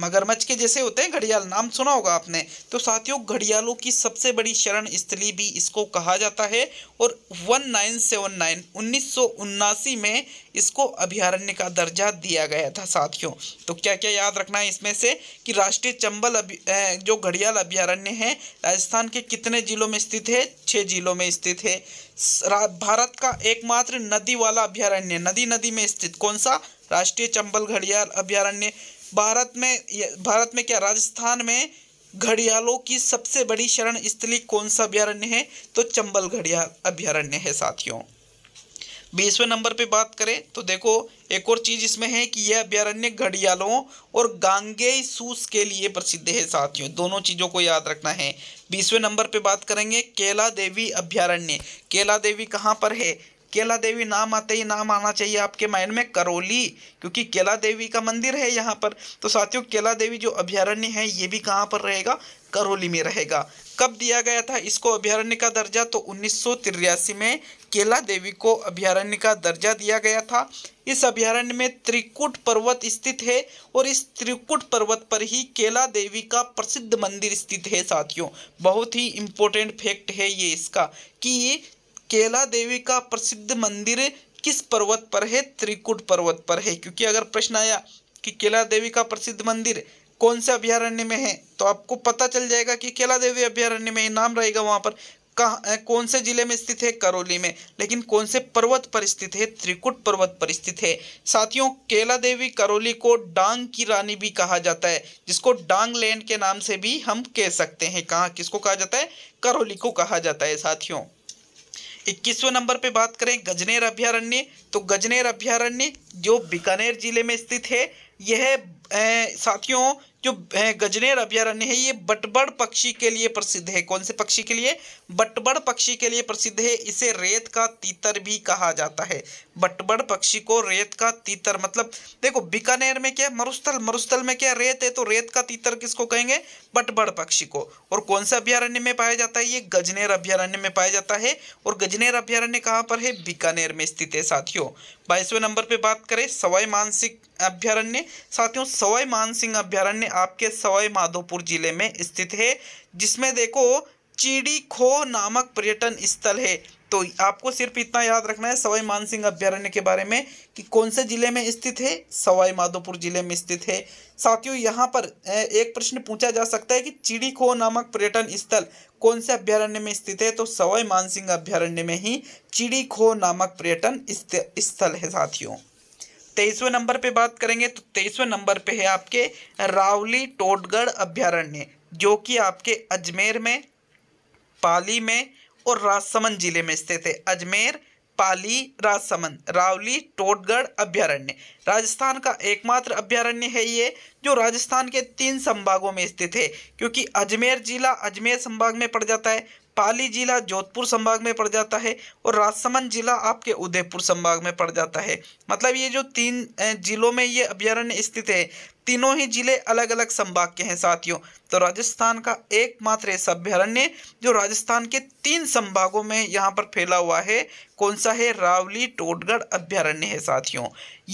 [SPEAKER 1] मगरमच्छ के जैसे होते हैं घड़ियाल नाम सुना होगा आपने तो साथियों घड़ियालों की सबसे बड़ी शरण स्थली भी इसको कहा जाता है और 1979 1979 में इसको अभ्यारण्य का दर्जा दिया गया था साथियों तो क्या क्या याद रखना है इसमें से कि राष्ट्रीय चंबल जो घड़ियाल अभ्यारण्य है राजस्थान के कितने जिलों में स्थित है छः जिलों में स्थित है भारत का एकमात्र नदी वाला अभ्यारण्य नदी नदी में स्थित कौन सा राष्ट्रीय चंबल घड़ियाल अभ्यारण्य भारत में भारत में क्या राजस्थान में घड़ियालों की सबसे बड़ी शरण स्थली कौन सा अभ्यारण्य है तो चंबल घड़ियाल अभ्यारण्य है साथियों बीसवें नंबर पे बात करें तो देखो एक और चीज़ इसमें है कि यह अभ्यारण्य घड़ियालों और गांगे सूस के लिए प्रसिद्ध है साथियों दोनों चीज़ों को याद रखना है बीसवें नंबर पे बात करेंगे केला देवी अभ्यारण्य केला देवी कहाँ पर है केला देवी नाम आते ही नाम आना चाहिए आपके माइंड में करौली क्योंकि केला देवी का मंदिर है यहाँ पर तो साथियों केला देवी जो अभ्यारण्य है ये भी कहाँ पर रहेगा करौली में रहेगा कब दिया गया था इसको अभ्यारण्य का दर्जा तो उन्नीस में केला देवी को अभ्यारण्य का दर्जा दिया गया था इस अभ्यारण्य में त्रिकुट पर्वत स्थित है और इस त्रिकुट पर्वत पर ही केला देवी का प्रसिद्ध मंदिर स्थित है साथियों बहुत ही इम्पोर्टेंट फैक्ट है ये इसका कि केला देवी का प्रसिद्ध मंदिर किस पर्वत पर है त्रिकुट पर्वत पर है क्योंकि अगर प्रश्न आया कि केला देवी का प्रसिद्ध मंदिर कौन से अभ्यारण्य में है तो आपको पता चल जाएगा कि केला देवी अभ्यारण्य में नाम रहेगा वहाँ पर कहाँ कौन से जिले में स्थित है करौली में लेकिन कौन से पर्वत पर स्थित है त्रिकुट पर्वत पर स्थित है साथियों केला देवी करौली को डांग की रानी भी कहा जाता है जिसको डांग लैंड के नाम से भी हम कह सकते हैं कहाँ किसको कहा जाता है करौली को कहा जाता है साथियों इक्कीसवें नंबर पे बात करें गजनेर अभ्यारण्य तो गजनेर अभ्यारण्य जो बीकानेर जिले में स्थित है यह साथियों जो गजनेर अभ्यारण्य है ये बटबड़ पक्षी के लिए प्रसिद्ध है कौन से पक्षी के लिए बटबड़ पक्षी के लिए प्रसिद्ध है इसे रेत का तीतर भी कहा जाता है बटबड़ पक्षी को रेत का तीतर मतलब देखो बीकानेर में क्या मरुस्थल मरुस्थल में क्या रेत है तो रेत का तीतर किसको कहेंगे बटबड़ पक्षी को और कौन सा अभ्यारण्य में पाया जाता है ये गजनेर अभ्यारण्य में पाया जाता है और गजनेर अभ्यारण्य कहाँ पर है बीकानेर में स्थित है साथियों बाईसवें नंबर पर बात करें सवाई मानसिक अभ्यारण्य साथियों सवाई मानसिंह अभ्यारण्य आपके सवाई माधोपुर जिले में स्थित है जिसमें देखो चीड़ी खो नामक पर्यटन स्थल है तो आपको सिर्फ इतना याद रखना है सवाई मानसिंह अभ्यारण्य के बारे में कि कौन से जिले में स्थित है सवाई माधोपुर जिले में स्थित है साथियों यहाँ पर एक प्रश्न पूछा जा सकता है कि चिड़ी खो नामक पर्यटन स्थल कौन से अभ्यारण्य में स्थित है तो सवाई मानसिंह अभ्यारण्य में ही चिड़ी खो नामक पर्यटन स्थल है साथियों तेईसवें नंबर पर बात करेंगे तो तेईसवें नंबर पर है आपके रावली टोटगढ़ अभ्यारण्य जो कि आपके अजमेर में पाली में और राजसमंद जिले में स्थित है अजमेर पाली राजसमंद रावली टोटगढ़ अभ्यारण्य राजस्थान का एकमात्र अभ्यारण्य है ये जो राजस्थान के तीन संभागों में स्थित है क्योंकि अजमेर जिला अजमेर संभाग में पड़ जाता है पाली जिला जोधपुर संभाग में पड़ जाता है और राजसमंद जिला आपके उदयपुर संभाग में पड़ जाता है मतलब ये जो तीन जिलों में ये अभ्यारण्य स्थित है तीनों ही जिले अलग अलग संभाग के हैं साथियों तो राजस्थान का एकमात्र ऐसा अभ्यारण्य जो राजस्थान के तीन संभागों में यहाँ पर फैला हुआ है कौन सा है रावली टोटगढ़ अभ्यारण्य है साथियों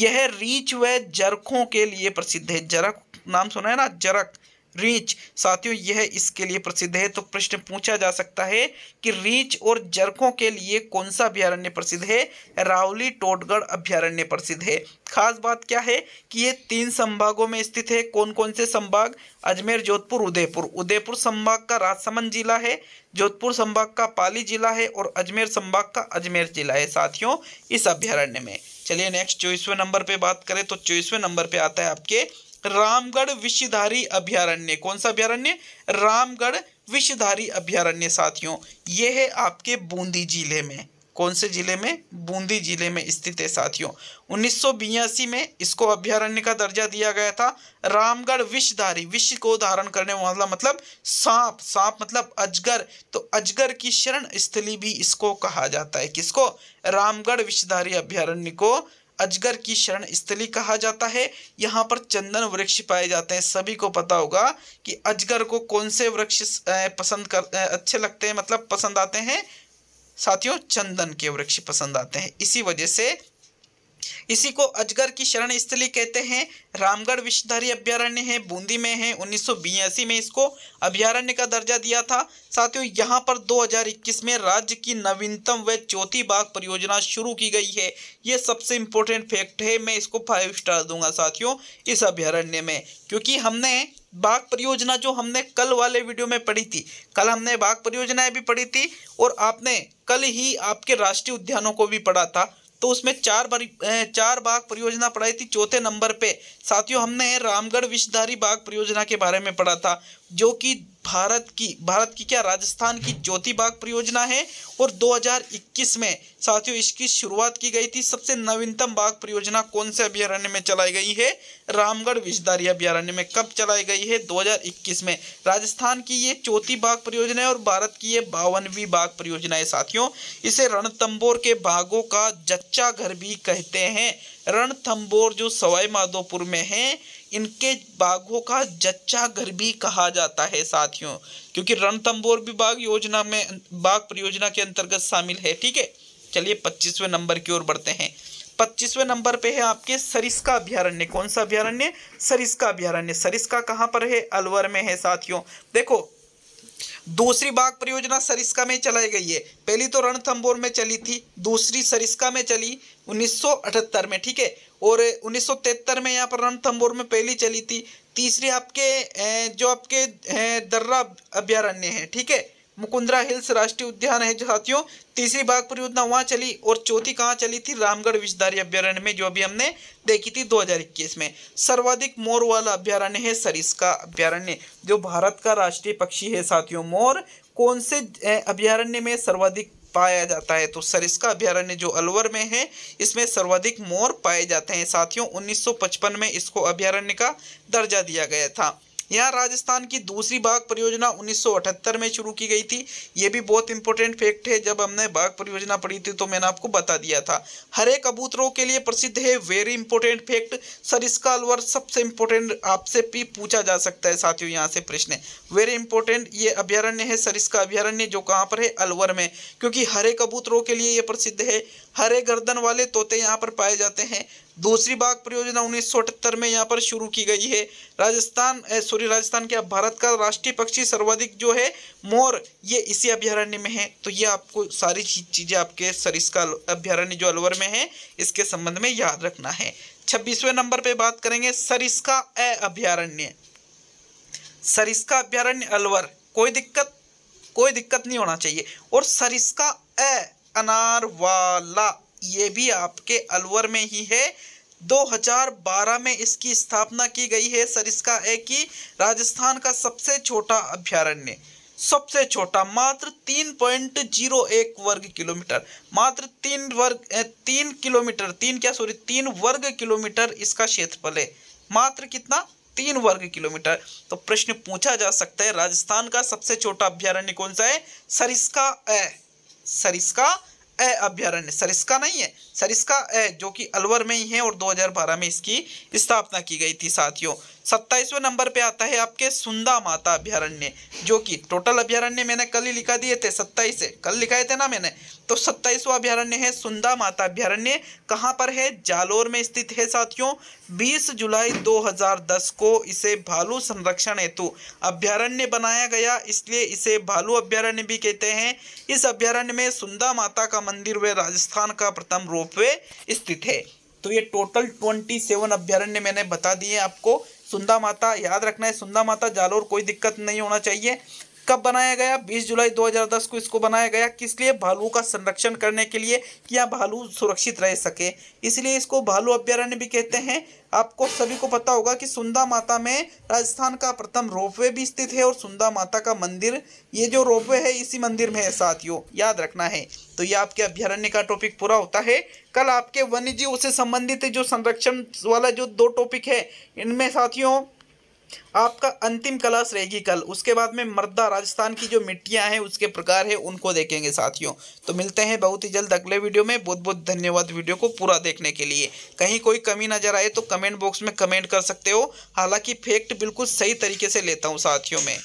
[SPEAKER 1] यह रीच व जरखों के लिए प्रसिद्ध है जरख नाम सुना है ना जरख रीच साथियों यह इसके लिए प्रसिद्ध है तो प्रश्न पूछा जा सकता है कि रीच और जरखों के लिए कौन सा अभ्यारण्य प्रसिद्ध है रावली टोटगढ़ अभ्यारण्य प्रसिद्ध है खास बात क्या है कि ये तीन संभागों में स्थित है कौन कौन से संभाग अजमेर जोधपुर उदयपुर उदयपुर संभाग का राजसमंद जिला है जोधपुर संभाग का पाली जिला है और अजमेर संभाग का अजमेर जिला है साथियों इस अभ्यारण्य में चलिए नेक्स्ट चौबीसवें नंबर पे बात करें तो चौबीसवें नंबर पे आता है आपके रामगढ़ विश्वधारी अभ्यारण्य कौन सा अभ्यारण्य रामगढ़ विश्वधारी अभ्यारण्य साथियों ये है आपके बूंदी जिले में कौन से जिले में बूंदी जिले में स्थित है साथियों उन्नीस में इसको अभ्यारण्य का दर्जा दिया गया था रामगढ़ विषधारी विश्व को धारण करने वाला मतलब सांप सांप मतलब अजगर तो अजगर की शरण स्थली भी इसको कहा जाता है किसको रामगढ़ विषधारी अभ्यारण्य को अजगर की शरण स्थली कहा जाता है यहाँ पर चंदन वृक्ष पाए जाते हैं सभी को पता होगा कि अजगर को कौन से वृक्ष पसंद कर अच्छे लगते हैं मतलब पसंद आते हैं साथियों चंदन के वृक्ष पसंद आते हैं इसी वजह से इसी को अजगर की शरण स्थली कहते हैं रामगढ़ विश्वधारी अभ्यारण्य है बूंदी में है उन्नीस में इसको अभ्यारण्य का दर्जा दिया था साथियों यहाँ पर 2021 में राज्य की नवीनतम व चौथी बाघ परियोजना शुरू की गई है ये सबसे इम्पोर्टेंट फैक्ट है मैं इसको फाइव स्टार दूंगा साथियों इस अभ्यारण्य में क्योंकि हमने बाघ परियोजना जो हमने कल वाले वीडियो में पढ़ी थी कल हमने बाघ परियोजनाएं भी पढ़ी थी और आपने कल ही आपके राष्ट्रीय उद्यानों को भी पढ़ा था तो उसमें चार बारी चार बाघ परियोजना पढ़ाई थी चौथे नंबर पे साथियों हमने रामगढ़ विषधारी बाघ परियोजना के बारे में पढ़ा था जो कि भारत की भारत की क्या राजस्थान की ज्योति बाग परियोजना है और 2021 में साथियों इसकी शुरुआत की गई थी सबसे नवीनतम बाघ परियोजना कौन से अभ्यारण्य में चलाई गई है रामगढ़ विजदारी अभ्यारण्य में कब चलाई गई है 2021 में राजस्थान की ये चौथी बाघ परियोजना है और भारत की ये बावनवीं बाघ परियोजना है साथियों इसे रणथम्बोर के बाघों का जच्चा घर भी कहते हैं रणथम्बोर जो सवाई माधोपुर में है इनके बाघों का जच्चा घर भी कहा जाता है साथियों क्योंकि रणतंबोर भी बाघ योजना में बाघ परियोजना के अंतर्गत शामिल है ठीक है चलिए पच्चीसवें नंबर की ओर बढ़ते हैं पच्चीसवें नंबर पे है आपके सरिस्का अभ्यारण्य कौन सा अभ्यारण्य सरिस्का अभ्यारण्य सरिस्का कहाँ पर है अलवर में है साथियों देखो दूसरी बाघ परियोजना सरिस्का में चलाई गई है पहली तो रणथंबोर में चली थी दूसरी सरिस्का में चली 1978 में ठीक है और उन्नीस में यहाँ पर रणथम्बोर में पहली चली थी तीसरी आपके जो आपके दर्रा अभ्यारण्य है ठीक है मुकुंदरा हिल्स राष्ट्रीय उद्यान है जो साथियों तीसरी बाघ परियोजना वहाँ चली और चौथी कहाँ चली थी रामगढ़ विषधारी अभ्यारण्य में जो अभी हमने देखी थी 2021 में सर्वाधिक मोर वाला अभ्यारण्य है सरिस का अभ्यारण्य जो भारत का राष्ट्रीय पक्षी है साथियों मोर कौन से अभ्यारण्य में सर्वाधिक पाया जाता है तो सरिस्का अभ्यारण्य जो अलवर में है इसमें सर्वाधिक मोर पाए जाते हैं साथियों 1955 में इसको अभ्यारण्य का दर्जा दिया गया था यहाँ राजस्थान की दूसरी बाघ परियोजना 1978 में शुरू की गई थी ये भी बहुत इंपॉर्टेंट फैक्ट है जब हमने बाघ परियोजना पढ़ी थी तो मैंने आपको बता दिया था हरे कबूतरों के लिए प्रसिद्ध है वेरी इंपॉर्टेंट फैक्ट सर इसका अलवर सबसे इंपॉर्टेंट आपसे भी पूछा जा सकता है साथियों यहाँ से प्रश्न वेरी इंपॉर्टेंट ये अभ्यारण्य है सर इसका अभ्यारण्य जो कहाँ पर है अलवर में क्योंकि हरे कबूतरों के लिए ये प्रसिद्ध है हरे गर्दन वाले तोते यहाँ पर पाए जाते हैं दूसरी बाघ परियोजना उन्नीस में यहाँ पर शुरू की गई है राजस्थान सॉरी राजस्थान के भारत का राष्ट्रीय पक्षी सर्वाधिक जो है मोर ये इसी अभ्यारण्य में है तो ये आपको सारी चीज़ें आपके सरिस का अभ्यारण्य जो अलवर में है इसके संबंध में याद रखना है छब्बीसवें नंबर पे बात करेंगे सरिस्का ए अभ्यारण्य सरिस्का अभ्यारण्य अलवर कोई दिक्कत कोई दिक्कत नहीं होना चाहिए और सरिस्का ए अनारवाला ये भी आपके अलवर में ही है 2012 में इसकी स्थापना की गई है सर इसका है कि राजस्थान का सबसे छोटा अभ्यारण्य सबसे छोटा मात्र तीन पॉइंट जीरो एक वर्ग किलोमीटर मात्र तीन वर्ग तीन किलोमीटर तीन क्या सॉरी तीन वर्ग किलोमीटर इसका क्षेत्रफल है मात्र कितना तीन वर्ग किलोमीटर तो प्रश्न पूछा जा सकता है राजस्थान का सबसे छोटा अभ्यारण्य कौन सा है सरिस्का ए सरिस्का ए अभ्यारण्य सरिस्का नहीं है सरिस्का ए जो कि अलवर में ही है और 2012 में इसकी स्थापना की गई थी साथियों सत्ताईसवें नंबर पे आता है आपके सुंदा माता अभ्यारण्य जो कि टोटल अभ्यारण्य मैंने कल ही लिखा दिए थे सत्ताईस कल लिखाए थे ना मैंने तो सत्ताईसवा अभ्यारण्य है सुंदा माता अभ्यारण्य कहाँ पर है जालोर में स्थित है साथियों 20 जुलाई 2010 को इसे भालू संरक्षण हेतु अभ्यारण्य बनाया गया इसलिए इसे भालू अभ्यारण्य भी कहते हैं इस अभ्यारण्य में सुंदा माता का मंदिर व राजस्थान का प्रथम रोप वे स्थित है तो ये टोटल ट्वेंटी सेवन अभ्यारण्य मैंने बता दिए आपको सुंदा माता याद रखना है सुंदा माता जालोर कोई दिक्कत नहीं होना चाहिए कब बनाया गया 20 जुलाई 2010 को इसको बनाया गया किस लिए भालू का संरक्षण करने के लिए कि यहाँ भालू सुरक्षित रह सके इसलिए इसको भालू अभ्यारण्य भी कहते हैं आपको सभी को पता होगा कि सुंदा माता में राजस्थान का प्रथम रोपवे भी स्थित है और सुंदा माता का मंदिर ये जो रोपवे है इसी मंदिर में है साथियों याद रखना है तो ये आपके अभ्यारण्य का टॉपिक पूरा होता है कल आपके वन्य जीव से संबंधित जो संरक्षण वाला जो दो टॉपिक है इनमें साथियों आपका अंतिम क्लास रहेगी कल उसके बाद में मर्दा राजस्थान की जो मिट्टियां हैं उसके प्रकार है उनको देखेंगे साथियों तो मिलते हैं बहुत ही जल्द अगले वीडियो में बहुत बहुत धन्यवाद वीडियो को पूरा देखने के लिए कहीं कोई कमी नजर आए तो कमेंट बॉक्स में कमेंट कर सकते हो हालांकि फैक्ट बिल्कुल सही तरीके से लेता हूँ साथियों में